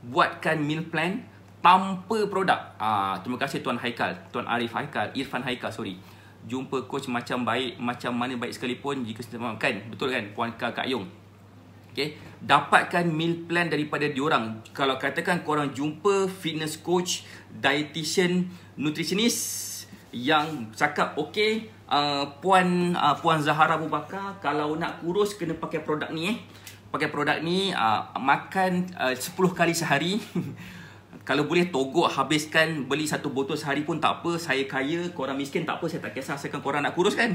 buatkan meal plan tanpa produk. Ah, terima kasih Tuan Haikal, Tuan Arif Haikal, Irfan Haikal, sorry. Jumpa coach macam baik, macam mana baik sekalipun jika kita makan. Betul kan Puan Ka Kak Yong? Okay. Dapatkan meal plan daripada diorang. Kalau katakan korang jumpa fitness coach, dietitian, nutritionist yang cakap okay, Eh, puan uh, puan Zahara Abu Bakar kalau nak kurus kena pakai produk ni eh. Pakai produk ni uh, makan uh, 10 kali sehari. kalau boleh togok habiskan beli satu botol sehari pun tak apa. Saya kaya, korang miskin tak apa, saya tak kisah asalkan korang nak kurus kan.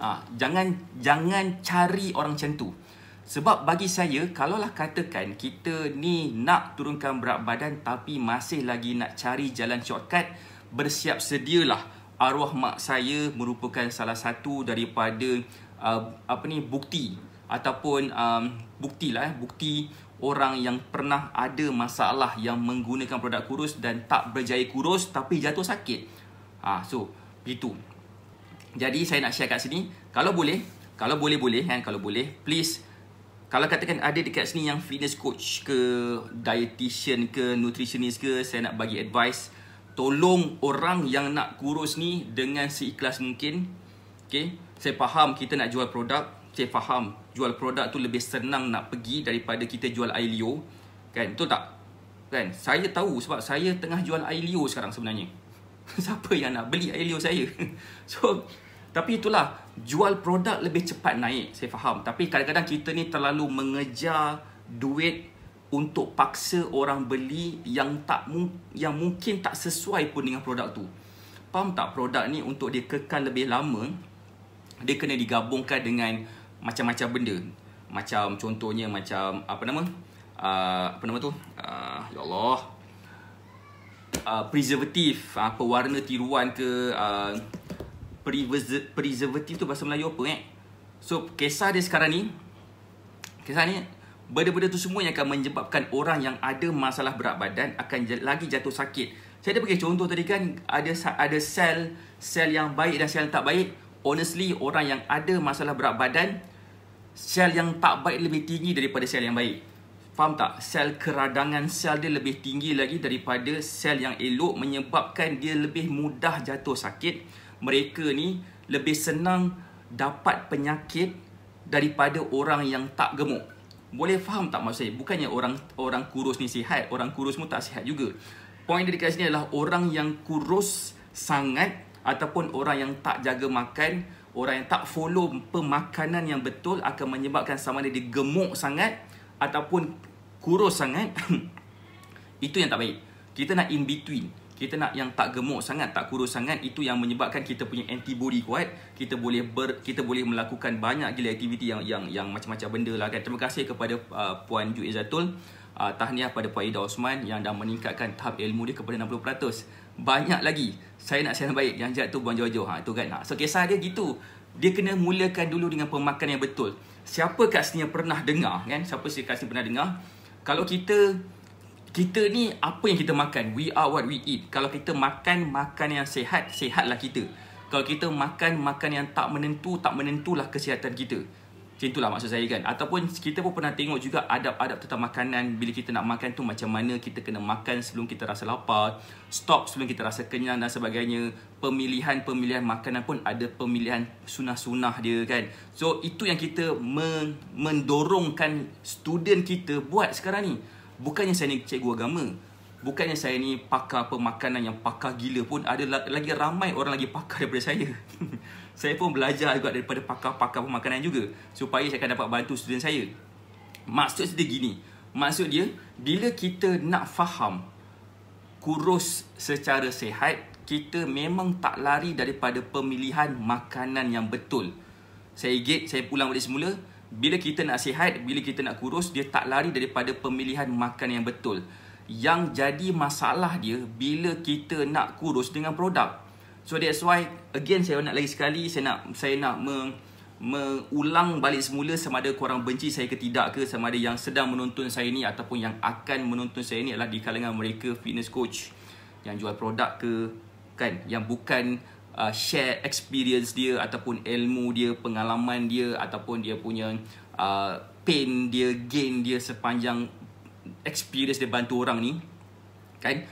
uh, jangan jangan cari orang macam tu. Sebab bagi saya, kalaulah katakan kita ni nak turunkan berat badan tapi masih lagi nak cari jalan shortcut, bersiap sedialah. lah arwah mak saya merupakan salah satu daripada uh, apa ni bukti ataupun um, lah eh, bukti orang yang pernah ada masalah yang menggunakan produk kurus dan tak berjaya kurus tapi jatuh sakit. ha, so begitu. Jadi saya nak share kat sini kalau boleh kalau boleh boleh kan kalau boleh please kalau katakan ada dekat sini yang fitness coach ke dietitian ke nutritionist ke saya nak bagi advice tolong orang yang nak kurus ni dengan seikhlas mungkin. Okay. Saya faham kita nak jual produk. Saya faham jual produk tu lebih senang nak pergi daripada kita jual Ailio. Kan? Betul tak? Kan? Saya tahu sebab saya tengah jual Ailio sekarang sebenarnya. Siapa yang nak beli Ailio saya? so, tapi itulah. Jual produk lebih cepat naik. Saya faham. Tapi kadang-kadang kita ni terlalu mengejar duit untuk paksa orang beli yang tak yang mungkin tak sesuai pun dengan produk tu. Faham tak produk ni untuk dia kekal lebih lama dia kena digabungkan dengan macam-macam benda. Macam contohnya macam apa nama? Uh, apa nama tu? Uh, ya Allah. Uh, ah, preservatif, uh, pewarna tiruan ke uh, preservatif tu bahasa Melayu apa eh? So, kisah dia sekarang ni Kisah ni benda-benda tu semua yang akan menyebabkan orang yang ada masalah berat badan akan lagi jatuh sakit. Saya ada pergi contoh tadi kan ada ada sel sel yang baik dan sel yang tak baik. Honestly, orang yang ada masalah berat badan sel yang tak baik lebih tinggi daripada sel yang baik. Faham tak? Sel keradangan sel dia lebih tinggi lagi daripada sel yang elok menyebabkan dia lebih mudah jatuh sakit. Mereka ni lebih senang dapat penyakit daripada orang yang tak gemuk boleh faham tak maksud saya bukannya orang orang kurus ni sihat orang kurus pun tak sihat juga poin dia dekat sini adalah orang yang kurus sangat ataupun orang yang tak jaga makan orang yang tak follow pemakanan yang betul akan menyebabkan sama ada dia gemuk sangat ataupun kurus sangat itu yang tak baik kita nak in between kita nak yang tak gemuk sangat tak kurus sangat itu yang menyebabkan kita punya antibody kuat kita boleh ber, kita boleh melakukan banyak gila aktiviti yang yang yang macam-macam benda lah kan terima kasih kepada uh, puan Ju Izatul uh, tahniah kepada puan Ida Osman yang dah meningkatkan tahap ilmu dia kepada 60% banyak lagi saya nak sayang baik yang jahat tu buang jauh-jauh ha, kan ha. so kisah dia gitu dia kena mulakan dulu dengan pemakan yang betul siapa kat sini pernah dengar kan siapa sih kat sini pernah dengar kalau kita kita ni apa yang kita makan we are what we eat kalau kita makan makan yang sehat sehatlah kita kalau kita makan makan yang tak menentu tak menentulah kesihatan kita macam itulah maksud saya kan Ataupun kita pun pernah tengok juga Adab-adab tentang makanan Bila kita nak makan tu Macam mana kita kena makan Sebelum kita rasa lapar Stop sebelum kita rasa kenyang Dan sebagainya Pemilihan-pemilihan makanan pun Ada pemilihan sunah-sunah dia kan So itu yang kita me- Mendorongkan student kita Buat sekarang ni bukannya saya ni cikgu agama bukannya saya ni pakar pemakanan yang pakar gila pun ada lagi ramai orang lagi pakar daripada saya saya pun belajar juga daripada pakar-pakar pemakanan juga supaya saya akan dapat bantu student saya maksud dia gini maksud dia bila kita nak faham kurus secara sehat kita memang tak lari daripada pemilihan makanan yang betul saya gate saya pulang balik semula bila kita nak sihat, bila kita nak kurus, dia tak lari daripada pemilihan makan yang betul. Yang jadi masalah dia bila kita nak kurus dengan produk. So that's why again saya nak lagi sekali saya nak saya nak me, mengulang balik semula sama ada korang benci saya ke tidak ke sama ada yang sedang menonton saya ni ataupun yang akan menonton saya ni adalah di kalangan mereka fitness coach yang jual produk ke kan yang bukan uh, share experience dia ataupun ilmu dia, pengalaman dia ataupun dia punya uh, pain dia, gain dia sepanjang experience dia bantu orang ni. Kan?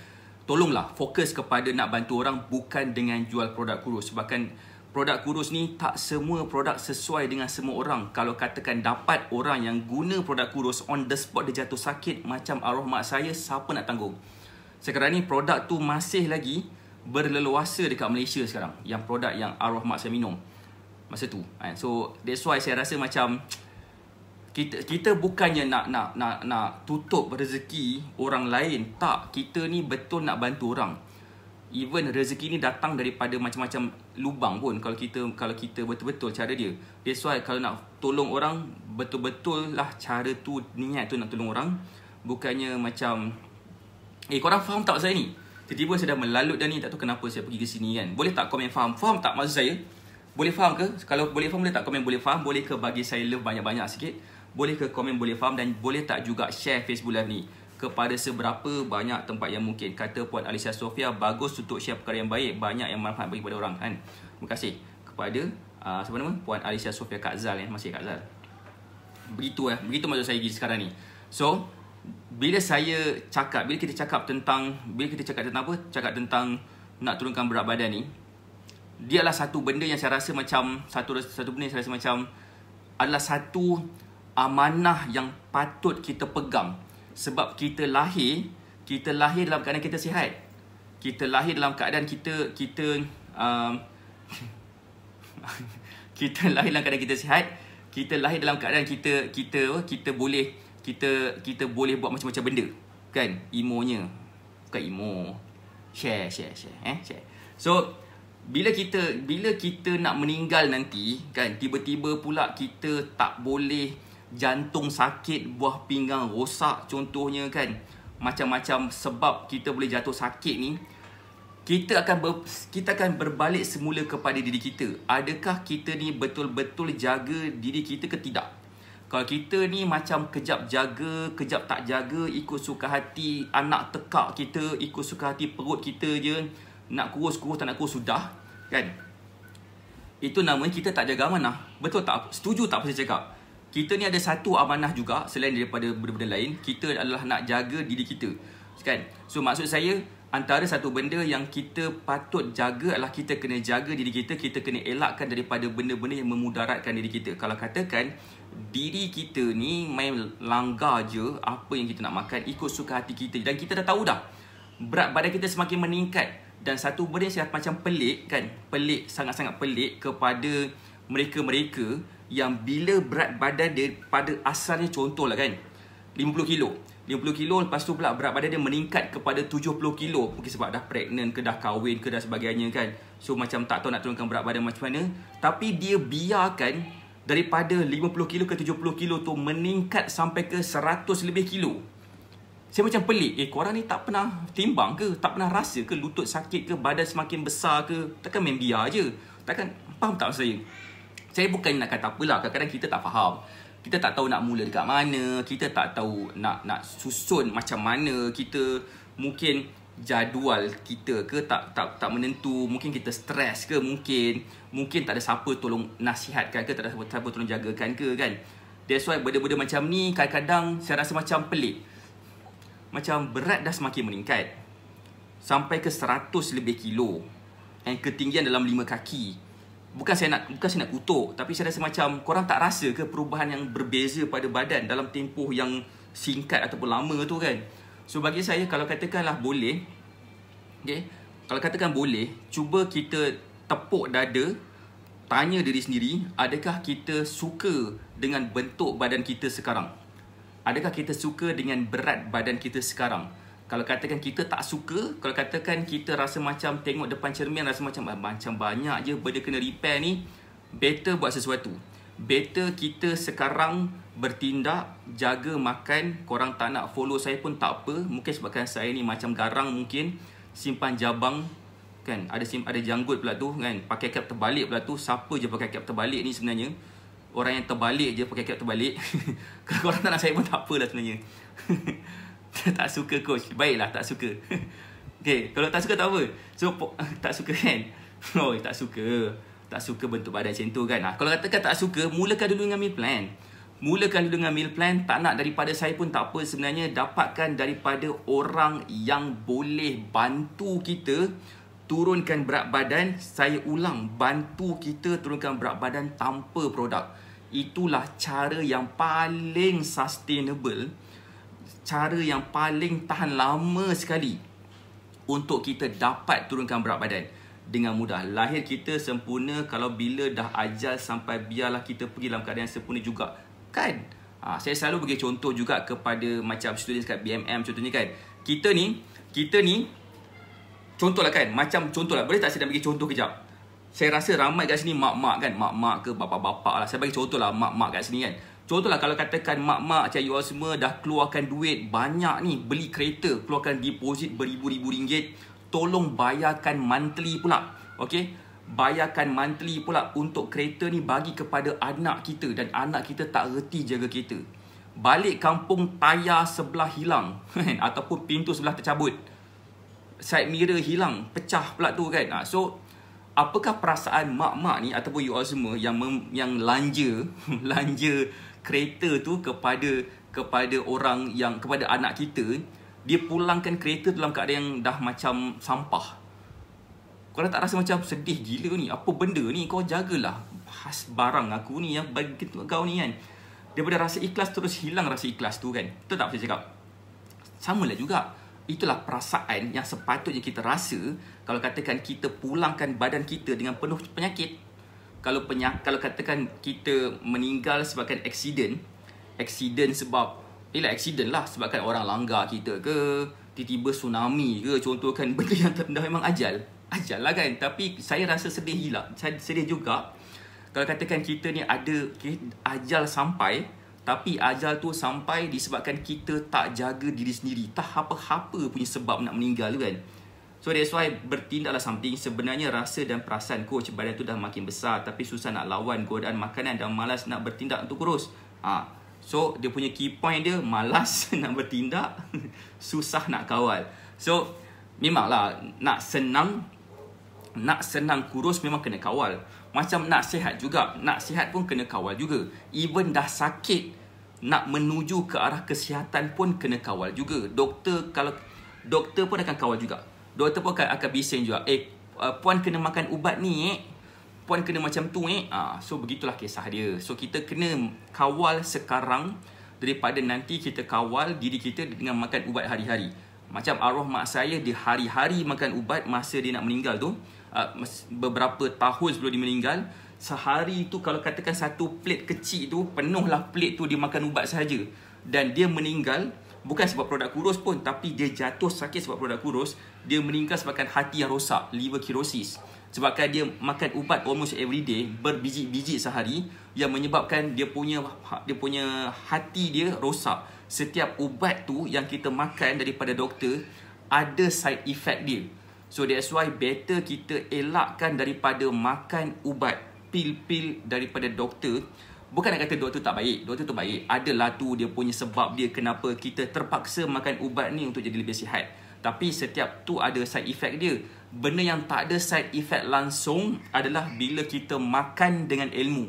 Tolonglah fokus kepada nak bantu orang bukan dengan jual produk kurus. Sebabkan produk kurus ni tak semua produk sesuai dengan semua orang. Kalau katakan dapat orang yang guna produk kurus on the spot dia jatuh sakit macam arwah mak saya, siapa nak tanggung? Sekarang ni produk tu masih lagi berleluasa dekat Malaysia sekarang yang produk yang arwah mak saya minum masa tu kan. so that's why saya rasa macam kita kita bukannya nak nak nak nak tutup rezeki orang lain tak kita ni betul nak bantu orang even rezeki ni datang daripada macam-macam lubang pun kalau kita kalau kita betul-betul cara dia that's why kalau nak tolong orang betul-betul lah cara tu niat tu nak tolong orang bukannya macam eh korang faham tak saya ni Tiba-tiba saya dah melalut dah ni Tak tahu kenapa saya pergi ke sini kan Boleh tak komen faham Faham tak maksud saya Boleh faham ke Kalau boleh faham boleh tak komen boleh faham Boleh ke bagi saya love banyak-banyak sikit Boleh ke komen boleh faham Dan boleh tak juga share Facebook live ni kepada seberapa banyak tempat yang mungkin kata Puan Alicia Sofia bagus untuk share perkara yang baik banyak yang manfaat bagi pada orang kan terima kasih kepada uh, siapa nama Puan Alicia Sofia Kak Zal ya masih Kak Zal begitu eh begitu maksud saya sekarang ni so bila saya cakap, bila kita cakap tentang, bila kita cakap tentang apa? Cakap tentang nak turunkan berat badan ni. Dia adalah satu benda yang saya rasa macam satu satu benda yang saya rasa macam adalah satu amanah yang patut kita pegang sebab kita lahir, kita lahir dalam keadaan kita sihat. Kita lahir dalam keadaan kita kita um, kita lahir dalam keadaan kita sihat. Kita lahir dalam keadaan kita kita kita, kita boleh kita kita boleh buat macam-macam benda kan emonya bukan emo share share share eh share so bila kita bila kita nak meninggal nanti kan tiba-tiba pula kita tak boleh jantung sakit buah pinggang rosak contohnya kan macam-macam sebab kita boleh jatuh sakit ni kita akan ber, kita akan berbalik semula kepada diri kita adakah kita ni betul-betul jaga diri kita ke tidak kalau kita ni macam kejap jaga, kejap tak jaga, ikut suka hati anak tekak kita, ikut suka hati perut kita je, nak kurus-kurus tak nak kurus sudah, kan? Itu namanya kita tak jaga amanah. Betul tak? Setuju tak apa saya cakap? Kita ni ada satu amanah juga selain daripada benda-benda lain, kita adalah nak jaga diri kita. Kan? So maksud saya, antara satu benda yang kita patut jaga adalah kita kena jaga diri kita, kita kena elakkan daripada benda-benda yang memudaratkan diri kita. Kalau katakan diri kita ni main langgar je apa yang kita nak makan, ikut suka hati kita dan kita dah tahu dah berat badan kita semakin meningkat dan satu benda yang saya macam pelik kan, pelik sangat-sangat pelik kepada mereka-mereka yang bila berat badan pada asalnya contohlah kan 50 kilo 50 kilo lepas tu pula berat badan dia meningkat kepada 70 kilo mungkin sebab dah pregnant ke dah kahwin ke dan sebagainya kan so macam tak tahu nak turunkan berat badan macam mana tapi dia biarkan daripada 50 kilo ke 70 kilo tu meningkat sampai ke 100 lebih kilo saya macam pelik eh korang ni tak pernah timbang ke tak pernah rasa ke lutut sakit ke badan semakin besar ke takkan main biar je takkan faham tak saya saya bukan nak kata apalah kadang-kadang kita tak faham kita tak tahu nak mula dekat mana, kita tak tahu nak nak susun macam mana, kita mungkin jadual kita ke tak tak tak menentu, mungkin kita stres ke mungkin, mungkin tak ada siapa tolong nasihatkan ke, tak ada siapa tolong jagakan ke kan. That's why benda-benda macam ni kadang-kadang saya rasa macam pelik. Macam berat dah semakin meningkat. Sampai ke 100 lebih kilo. Dan ketinggian dalam 5 kaki bukan saya nak bukan saya nak kutuk tapi saya rasa macam korang tak rasa ke perubahan yang berbeza pada badan dalam tempoh yang singkat ataupun lama tu kan so bagi saya kalau katakanlah boleh okey kalau katakan boleh cuba kita tepuk dada tanya diri sendiri adakah kita suka dengan bentuk badan kita sekarang adakah kita suka dengan berat badan kita sekarang kalau katakan kita tak suka kalau katakan kita rasa macam tengok depan cermin rasa macam ah, macam banyak je benda kena repair ni better buat sesuatu better kita sekarang bertindak jaga makan korang tak nak follow saya pun tak apa mungkin sebabkan saya ni macam garang mungkin simpan jabang kan ada sim ada janggut pula tu kan pakai cap terbalik pula tu siapa je pakai cap terbalik ni sebenarnya orang yang terbalik je pakai cap terbalik kalau korang tak nak saya pun tak apalah sebenarnya tak suka coach. Baiklah tak suka. okay, kalau tak suka tak apa. So tak suka kan? Oi, tak suka. Tak suka bentuk badan macam tu kan. Ha, kalau katakan tak suka, mulakan dulu dengan meal plan. Mulakan dulu dengan meal plan. Tak nak daripada saya pun tak apa sebenarnya. Dapatkan daripada orang yang boleh bantu kita turunkan berat badan. Saya ulang, bantu kita turunkan berat badan tanpa produk. Itulah cara yang paling sustainable cara yang paling tahan lama sekali untuk kita dapat turunkan berat badan dengan mudah. Lahir kita sempurna kalau bila dah ajal sampai biarlah kita pergi dalam keadaan sempurna juga. Kan? Ha, saya selalu bagi contoh juga kepada macam student kat BMM contohnya kan. Kita ni, kita ni, contohlah kan, macam contohlah. Boleh tak saya nak bagi contoh kejap? Saya rasa ramai kat sini mak-mak kan, mak-mak ke bapa bapa. lah. Saya bagi contohlah mak-mak kat sini kan. Contohlah kalau katakan mak-mak macam you all semua dah keluarkan duit banyak ni beli kereta, keluarkan deposit beribu-ribu ringgit, tolong bayarkan monthly pula. okay? Bayarkan monthly pula untuk kereta ni bagi kepada anak kita dan anak kita tak reti jaga kereta. Balik kampung tayar sebelah hilang ataupun pintu sebelah tercabut. Side mirror hilang, pecah pula tu kan. Ah, so apakah perasaan mak-mak ni ataupun you all semua yang mem, yang lanja lanja kereta tu kepada kepada orang yang kepada anak kita dia pulangkan kereta dalam keadaan yang dah macam sampah Korang tak rasa macam sedih gila ni Apa benda ni kau jagalah Has barang aku ni yang bagi kau ni kan Daripada rasa ikhlas terus hilang rasa ikhlas tu kan Betul tak saya cakap? Sama lah juga itulah perasaan yang sepatutnya kita rasa kalau katakan kita pulangkan badan kita dengan penuh penyakit kalau penyak kalau katakan kita meninggal sebabkan accident accident sebab ialah eh lah accident lah sebabkan orang langgar kita ke tiba-tiba tsunami ke contohkan benda yang terendah memang ajal ajal lah kan tapi saya rasa sedih gila saya sedih juga kalau katakan kita ni ada ajal sampai tapi ajal tu sampai disebabkan kita tak jaga diri sendiri. Tak apa-apa punya sebab nak meninggal tu kan. So that's why bertindaklah something. Sebenarnya rasa dan perasaan coach badan tu dah makin besar. Tapi susah nak lawan godaan makanan dan malas nak bertindak untuk kurus. Ha. So dia punya key point dia malas nak bertindak. susah nak kawal. So memanglah nak senang. Nak senang kurus memang kena kawal. Macam nak sihat juga, nak sihat pun kena kawal juga. Even dah sakit, nak menuju ke arah kesihatan pun kena kawal juga. Doktor kalau doktor pun akan kawal juga. Doktor pun akan, akan bising juga. Eh, uh, puan kena makan ubat ni, eh. Puan kena macam tu, eh. Ah, so, begitulah kisah dia. So, kita kena kawal sekarang daripada nanti kita kawal diri kita dengan makan ubat hari-hari. Macam arwah mak saya di hari-hari makan ubat masa dia nak meninggal tu, uh, beberapa tahun sebelum dia meninggal sehari tu kalau katakan satu plate kecil tu penuhlah plate tu dia makan ubat saja dan dia meninggal bukan sebab produk kurus pun tapi dia jatuh sakit sebab produk kurus dia meninggal sebabkan hati yang rosak liver cirrhosis sebabkan dia makan ubat almost every day berbiji-biji sehari yang menyebabkan dia punya dia punya hati dia rosak setiap ubat tu yang kita makan daripada doktor ada side effect dia So that's why better kita elakkan daripada makan ubat pil-pil daripada doktor. Bukan nak kata doktor tak baik. Doktor tu baik. Adalah tu dia punya sebab dia kenapa kita terpaksa makan ubat ni untuk jadi lebih sihat. Tapi setiap tu ada side effect dia. Benda yang tak ada side effect langsung adalah bila kita makan dengan ilmu.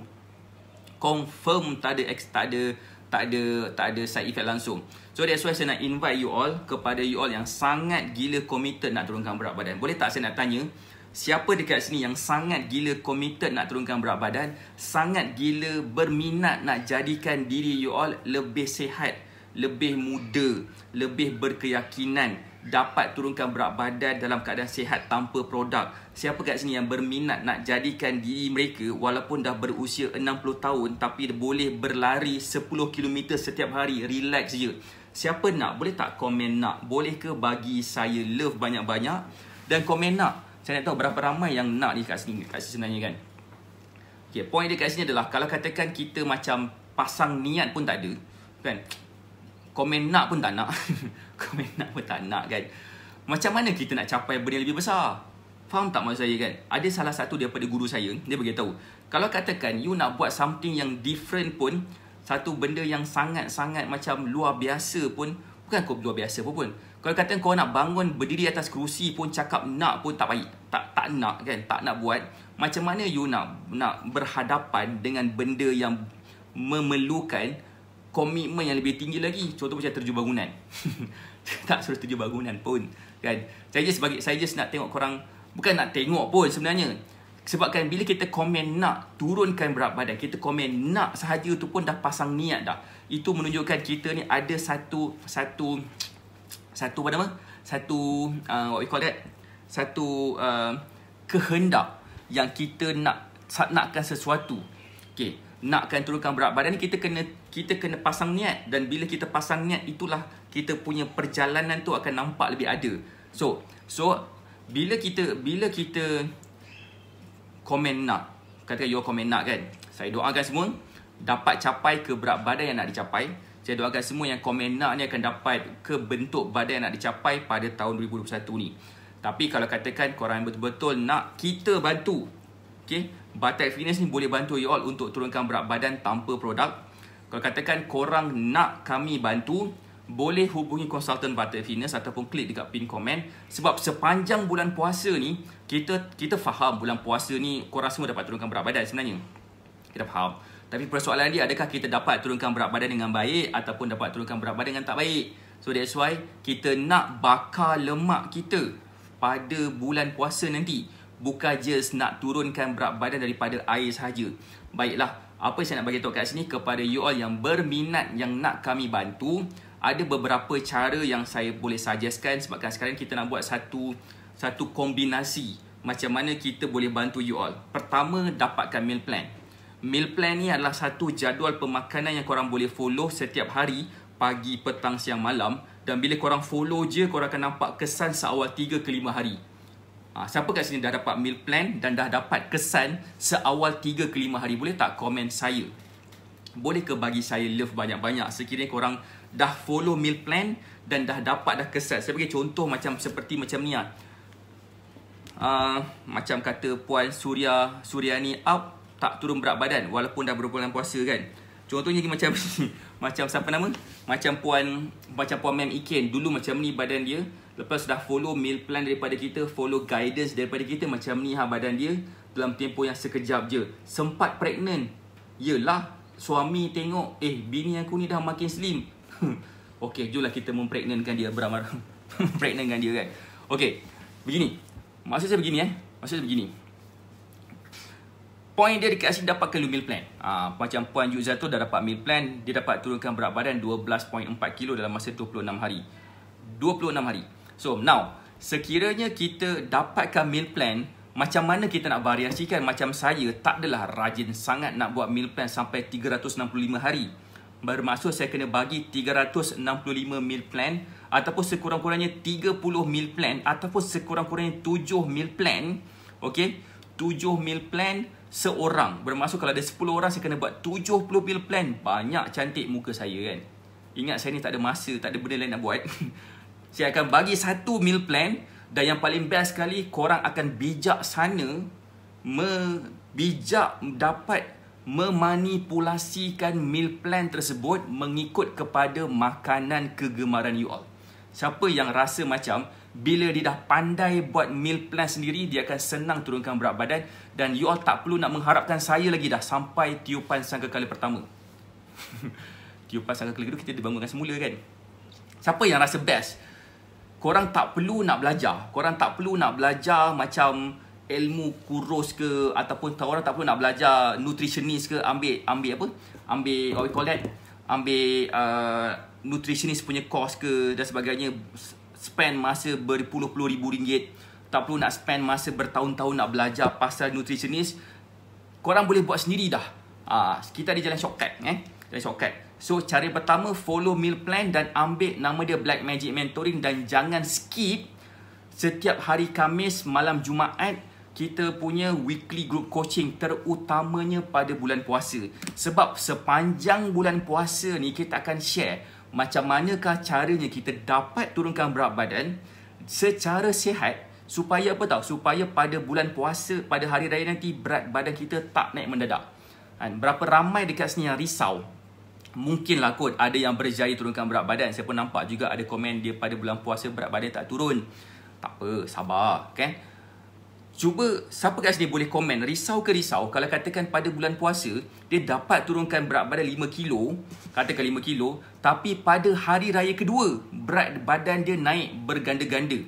Confirm tak ada tak ada tak ada tak ada side effect langsung. So that's why saya nak invite you all kepada you all yang sangat gila committed nak turunkan berat badan. Boleh tak saya nak tanya siapa dekat sini yang sangat gila committed nak turunkan berat badan, sangat gila berminat nak jadikan diri you all lebih sihat, lebih muda, lebih berkeyakinan dapat turunkan berat badan dalam keadaan sihat tanpa produk. Siapa kat sini yang berminat nak jadikan diri mereka walaupun dah berusia 60 tahun tapi boleh berlari 10 km setiap hari relax je. Siapa nak boleh tak komen nak Boleh ke bagi saya love banyak-banyak Dan komen nak Saya nak tahu berapa ramai yang nak ni kat sini Kat sini sebenarnya kan Okay, point dia kat sini adalah Kalau katakan kita macam pasang niat pun tak ada Kan Komen nak pun tak nak Komen nak pun tak nak kan Macam mana kita nak capai benda lebih besar Faham tak maksud saya kan Ada salah satu daripada guru saya Dia beritahu Kalau katakan you nak buat something yang different pun satu benda yang sangat-sangat macam luar biasa pun bukan kau luar biasa pun. Kalau kata kau nak bangun berdiri atas kerusi pun cakap nak pun tak baik. Tak tak nak kan, tak nak buat. Macam mana you nak nak berhadapan dengan benda yang memerlukan komitmen yang lebih tinggi lagi. Contoh macam terjun bangunan. tak suruh terjun bangunan pun kan. Saya just bagi saya just nak tengok korang bukan nak tengok pun sebenarnya. Sebabkan bila kita komen nak turunkan berat badan, kita komen nak sahaja tu pun dah pasang niat dah. Itu menunjukkan kita ni ada satu, satu, satu apa nama? Satu, uh, what we call that? Satu uh, kehendak yang kita nak nakkan sesuatu. Okay, nakkan turunkan berat badan ni kita kena kita kena pasang niat dan bila kita pasang niat itulah kita punya perjalanan tu akan nampak lebih ada. So, so bila kita bila kita komen nak. Katakan you komen nak kan. Saya doakan semua dapat capai ke berat badan yang nak dicapai. Saya doakan semua yang komen nak ni akan dapat ke bentuk badan yang nak dicapai pada tahun 2021 ni. Tapi kalau katakan korang yang betul-betul nak kita bantu. Okay. Batak Fitness ni boleh bantu you all untuk turunkan berat badan tanpa produk. Kalau katakan korang nak kami bantu, boleh hubungi konsultan Butter Fitness ataupun klik dekat pin komen sebab sepanjang bulan puasa ni kita kita faham bulan puasa ni korang semua dapat turunkan berat badan sebenarnya. Kita faham. Tapi persoalan dia adakah kita dapat turunkan berat badan dengan baik ataupun dapat turunkan berat badan dengan tak baik. So that's why kita nak bakar lemak kita pada bulan puasa nanti. Bukan just nak turunkan berat badan daripada air sahaja. Baiklah, apa yang saya nak bagi tahu kat sini kepada you all yang berminat yang nak kami bantu ada beberapa cara yang saya boleh suggestkan sebabkan sekarang kita nak buat satu satu kombinasi macam mana kita boleh bantu you all. Pertama, dapatkan meal plan. Meal plan ni adalah satu jadual pemakanan yang korang boleh follow setiap hari, pagi, petang, siang, malam. Dan bila korang follow je, korang akan nampak kesan seawal 3 ke 5 hari. Ha, siapa kat sini dah dapat meal plan dan dah dapat kesan seawal 3 ke 5 hari? Boleh tak komen saya? Boleh ke bagi saya love banyak-banyak sekiranya korang dah follow meal plan dan dah dapat dah kesat. Saya bagi contoh macam seperti macam ni ah. Uh, macam kata puan Surya Suryani up tak turun berat badan walaupun dah berapa bulan puasa kan. Contohnya macam macam siapa nama? Macam puan macam puan Mem Iken dulu macam ni badan dia. Lepas dah follow meal plan daripada kita, follow guidance daripada kita macam ni ha badan dia dalam tempoh yang sekejap je. Sempat pregnant. Yelah, suami tengok, eh bini aku ni dah makin slim. Hmm. Okay, jomlah kita mempregnankan dia beramal. pregnankan dia kan. Okey. Begini. Maksud saya begini eh. Maksud saya begini. Poin dia dekat sini dapat kelu meal plan. Ha, macam Puan Yuzah tu dah dapat meal plan. Dia dapat turunkan berat badan 12.4 kilo dalam masa 26 hari. 26 hari. So now, sekiranya kita dapatkan meal plan, macam mana kita nak variasikan? Macam saya tak adalah rajin sangat nak buat meal plan sampai 365 hari. Bermaksud saya kena bagi 365 meal plan ataupun sekurang-kurangnya 30 meal plan ataupun sekurang-kurangnya 7 meal plan. Okey, 7 meal plan seorang. Bermaksud kalau ada 10 orang saya kena buat 70 meal plan. Banyak cantik muka saya kan. Ingat saya ni tak ada masa, tak ada benda lain nak buat. saya akan bagi satu meal plan dan yang paling best sekali korang akan bijak sana me bijak dapat memanipulasikan meal plan tersebut mengikut kepada makanan kegemaran you all. Siapa yang rasa macam bila dia dah pandai buat meal plan sendiri dia akan senang turunkan berat badan dan you all tak perlu nak mengharapkan saya lagi dah sampai tiupan kali pertama. tiupan kali kedua kita dibangunkan semula kan. Siapa yang rasa best? Korang tak perlu nak belajar. Korang tak perlu nak belajar macam ilmu kurus ke ataupun kau orang tak perlu nak belajar nutritionist ke ambil ambil apa ambil what we call that ambil uh, nutritionist punya course ke dan sebagainya spend masa berpuluh-puluh ribu ringgit tak perlu nak spend masa bertahun-tahun nak belajar pasal nutritionist korang boleh buat sendiri dah uh, ah, kita ada jalan shortcut eh jalan shortcut So cara pertama follow meal plan dan ambil nama dia Black Magic Mentoring dan jangan skip setiap hari Kamis malam Jumaat kita punya weekly group coaching terutamanya pada bulan puasa sebab sepanjang bulan puasa ni kita akan share macam manakah caranya kita dapat turunkan berat badan secara sihat supaya apa tahu supaya pada bulan puasa pada hari raya nanti berat badan kita tak naik mendadak kan berapa ramai dekat sini yang risau Mungkinlah kot ada yang berjaya turunkan berat badan Saya pun nampak juga ada komen dia pada bulan puasa berat badan tak turun Tak apa, sabar kan Cuba siapa kat sini boleh komen risau ke risau kalau katakan pada bulan puasa dia dapat turunkan berat badan 5 kilo, katakan 5 kilo, tapi pada hari raya kedua berat badan dia naik berganda-ganda.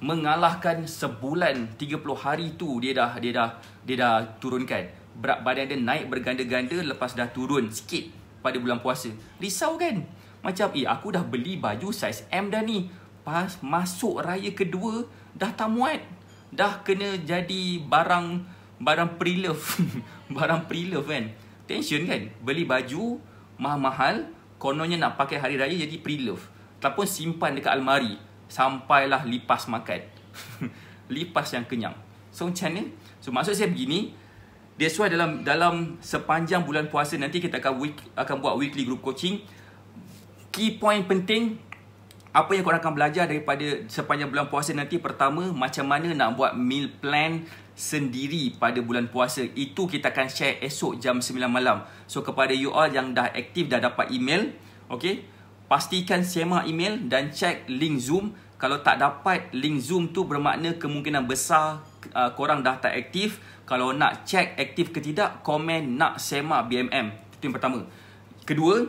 Mengalahkan sebulan 30 hari tu dia dah dia dah dia dah turunkan. Berat badan dia naik berganda-ganda lepas dah turun sikit pada bulan puasa. Risau kan? Macam eh aku dah beli baju saiz M dah ni. Pas masuk raya kedua dah tak muat dah kena jadi barang barang pre-love. barang pre-love kan. Tension kan. Beli baju mahal-mahal, kononnya nak pakai hari raya jadi pre-love. Ataupun simpan dekat almari sampailah lipas makan. lipas yang kenyang. So macam ni? So maksud saya begini, that's why dalam dalam sepanjang bulan puasa nanti kita akan week, akan buat weekly group coaching. Key point penting apa yang korang akan belajar daripada sepanjang bulan puasa nanti pertama macam mana nak buat meal plan sendiri pada bulan puasa itu kita akan share esok jam 9 malam so kepada you all yang dah aktif dah dapat email ok pastikan semak email dan check link zoom kalau tak dapat link zoom tu bermakna kemungkinan besar uh, korang dah tak aktif kalau nak check aktif ke tidak komen nak semak BMM itu yang pertama kedua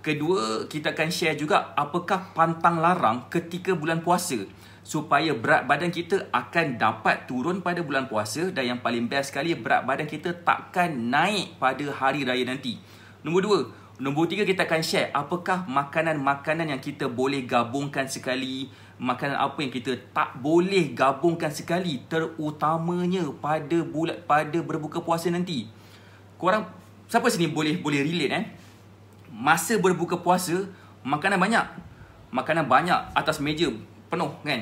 kedua kita akan share juga apakah pantang larang ketika bulan puasa supaya berat badan kita akan dapat turun pada bulan puasa dan yang paling best sekali berat badan kita takkan naik pada hari raya nanti. Nombor dua, nombor tiga kita akan share apakah makanan-makanan yang kita boleh gabungkan sekali makanan apa yang kita tak boleh gabungkan sekali terutamanya pada bulat pada berbuka puasa nanti. Korang siapa sini boleh boleh relate eh? masa berbuka puasa makanan banyak makanan banyak atas meja penuh kan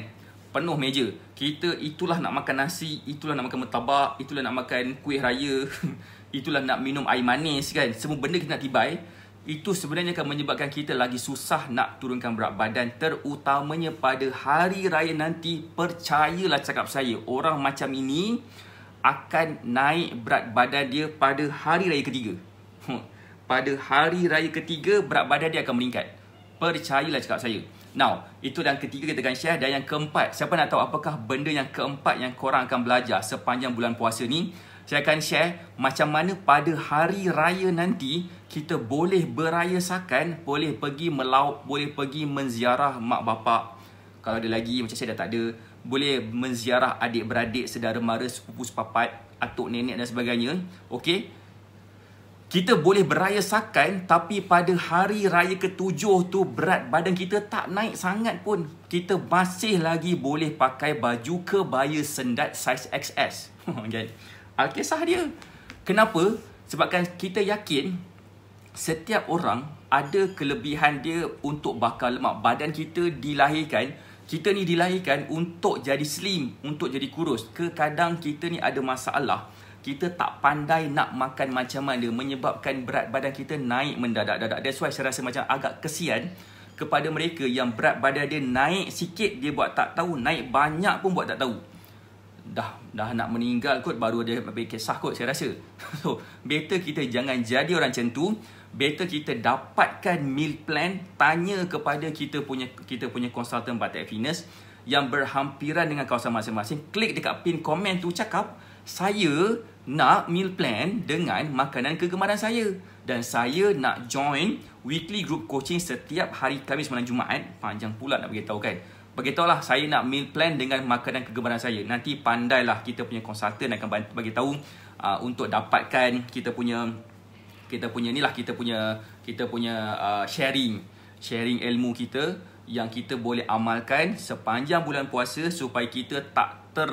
penuh meja kita itulah nak makan nasi itulah nak makan mentabak itulah nak makan kuih raya itulah nak minum air manis kan semua benda kita nak tibai itu sebenarnya akan menyebabkan kita lagi susah nak turunkan berat badan terutamanya pada hari raya nanti percayalah cakap saya orang macam ini akan naik berat badan dia pada hari raya ketiga pada hari raya ketiga berat badan dia akan meningkat. Percayalah cakap saya. Now, itu yang ketiga kita akan share dan yang keempat, siapa nak tahu apakah benda yang keempat yang korang akan belajar sepanjang bulan puasa ni? Saya akan share macam mana pada hari raya nanti kita boleh beraya sakan, boleh pergi melaut, boleh pergi menziarah mak bapak. Kalau ada lagi macam saya dah tak ada, boleh menziarah adik-beradik, sedara mara, sepupu, sepapat, atuk, nenek dan sebagainya. Okey? kita boleh beraya sakan tapi pada hari raya ketujuh tu berat badan kita tak naik sangat pun. Kita masih lagi boleh pakai baju kebaya sendat saiz XS. Okay. Alkisah ah, dia. Kenapa? Sebabkan kita yakin setiap orang ada kelebihan dia untuk bakar lemak. Badan kita dilahirkan, kita ni dilahirkan untuk jadi slim, untuk jadi kurus. Kadang-kadang kita ni ada masalah kita tak pandai nak makan macam mana menyebabkan berat badan kita naik mendadak-dadak. That's why saya rasa macam agak kesian kepada mereka yang berat badan dia naik sikit dia buat tak tahu, naik banyak pun buat tak tahu. Dah dah nak meninggal kot baru dia bagi kisah kot saya rasa. So, better kita jangan jadi orang macam tu. Better kita dapatkan meal plan tanya kepada kita punya kita punya consultant Batek Fitness yang berhampiran dengan kawasan masing-masing. Klik dekat pin komen tu cakap, saya nak meal plan dengan makanan kegemaran saya dan saya nak join weekly group coaching setiap hari Khamis malam Jumaat panjang pula nak beritahu kan lah saya nak meal plan dengan makanan kegemaran saya. Nanti pandailah kita punya konsultan akan bantu bagi tahu uh, untuk dapatkan kita punya kita punya lah kita punya kita punya uh, sharing sharing ilmu kita yang kita boleh amalkan sepanjang bulan puasa supaya kita tak ter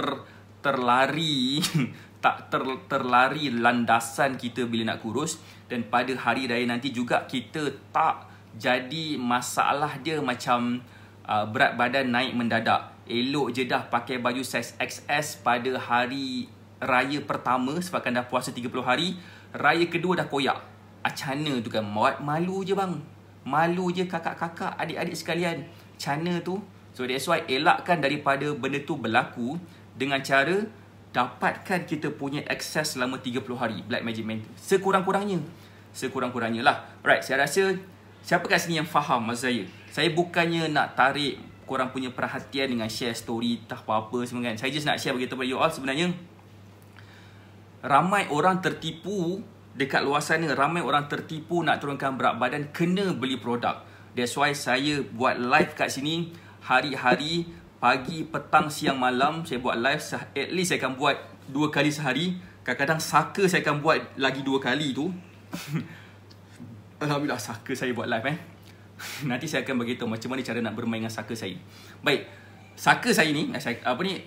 terlari tak ter, terlari landasan kita bila nak kurus dan pada hari raya nanti juga kita tak jadi masalah dia macam uh, berat badan naik mendadak elok je dah pakai baju saiz XS pada hari raya pertama sebab kan dah puasa 30 hari raya kedua dah koyak acana tu kan malu je bang malu je kakak-kakak adik-adik sekalian Acana tu so that's why elakkan daripada benda tu berlaku dengan cara dapatkan kita punya akses selama 30 hari Black Magic Mentor. Sekurang-kurangnya. Sekurang-kurangnya lah. Alright, saya rasa siapa kat sini yang faham maksud saya? Saya bukannya nak tarik korang punya perhatian dengan share story tak apa-apa semua kan. Saya just nak share begitu pada you all sebenarnya. Ramai orang tertipu dekat luar sana. Ramai orang tertipu nak turunkan berat badan kena beli produk. That's why saya buat live kat sini hari-hari pagi, petang, siang, malam saya buat live at least saya akan buat dua kali sehari. Kadang-kadang saka saya akan buat lagi dua kali tu. Alhamdulillah saka saya buat live eh. Nanti saya akan beritahu macam mana cara nak bermain dengan saka saya. Baik. Saka saya ni, eh, apa ni,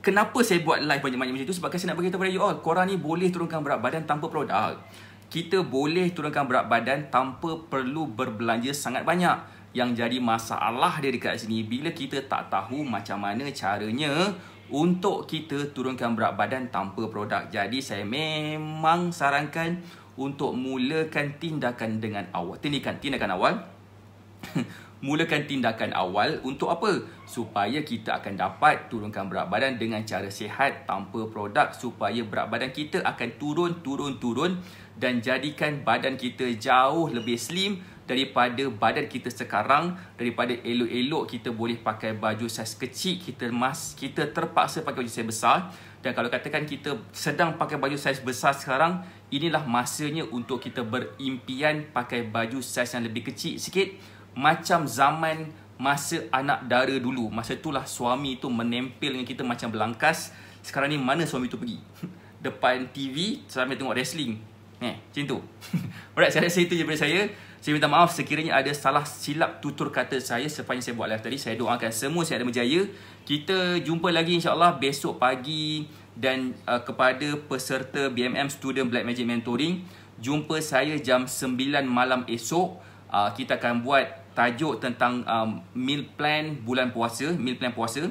kenapa saya buat live banyak-banyak macam tu? Sebab kan saya nak beritahu kepada you all, korang ni boleh turunkan berat badan tanpa produk. Kita boleh turunkan berat badan tanpa perlu berbelanja sangat banyak yang jadi masalah dia dekat sini bila kita tak tahu macam mana caranya untuk kita turunkan berat badan tanpa produk. Jadi saya memang sarankan untuk mulakan tindakan dengan awal. Tindakan tindakan awal. mulakan tindakan awal untuk apa? Supaya kita akan dapat turunkan berat badan dengan cara sihat tanpa produk supaya berat badan kita akan turun turun turun dan jadikan badan kita jauh lebih slim daripada badan kita sekarang daripada elok-elok kita boleh pakai baju saiz kecil kita mas kita terpaksa pakai baju saiz besar dan kalau katakan kita sedang pakai baju saiz besar sekarang inilah masanya untuk kita berimpian pakai baju saiz yang lebih kecil sikit macam zaman masa anak dara dulu masa itulah suami itu menempel dengan kita macam belangkas sekarang ni mana suami itu pergi depan TV sambil tengok wrestling eh macam tu alright saya rasa itu daripada saya saya minta maaf sekiranya ada salah silap tutur kata saya sepanjang saya buat live tadi. Saya doakan semua saya ada berjaya. Kita jumpa lagi insyaAllah besok pagi dan uh, kepada peserta BMM Student Black Magic Mentoring. Jumpa saya jam 9 malam esok. Uh, kita akan buat tajuk tentang um, meal plan bulan puasa, meal plan puasa.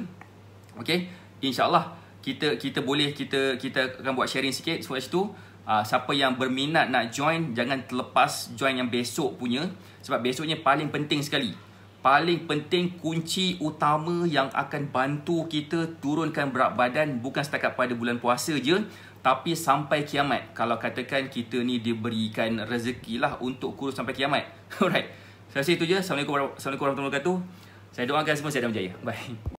Okey, insyaallah kita kita boleh kita kita akan buat sharing sikit sebab itu. Ah, siapa yang berminat nak join jangan terlepas join yang besok punya sebab besoknya paling penting sekali paling penting kunci utama yang akan bantu kita turunkan berat badan bukan setakat pada bulan puasa je tapi sampai kiamat kalau katakan kita ni diberikan rezeki lah untuk kurus sampai kiamat alright saya so, rasa itu je assalamualaikum warahmatullahi wabarakatuh saya doakan semua saya dan berjaya bye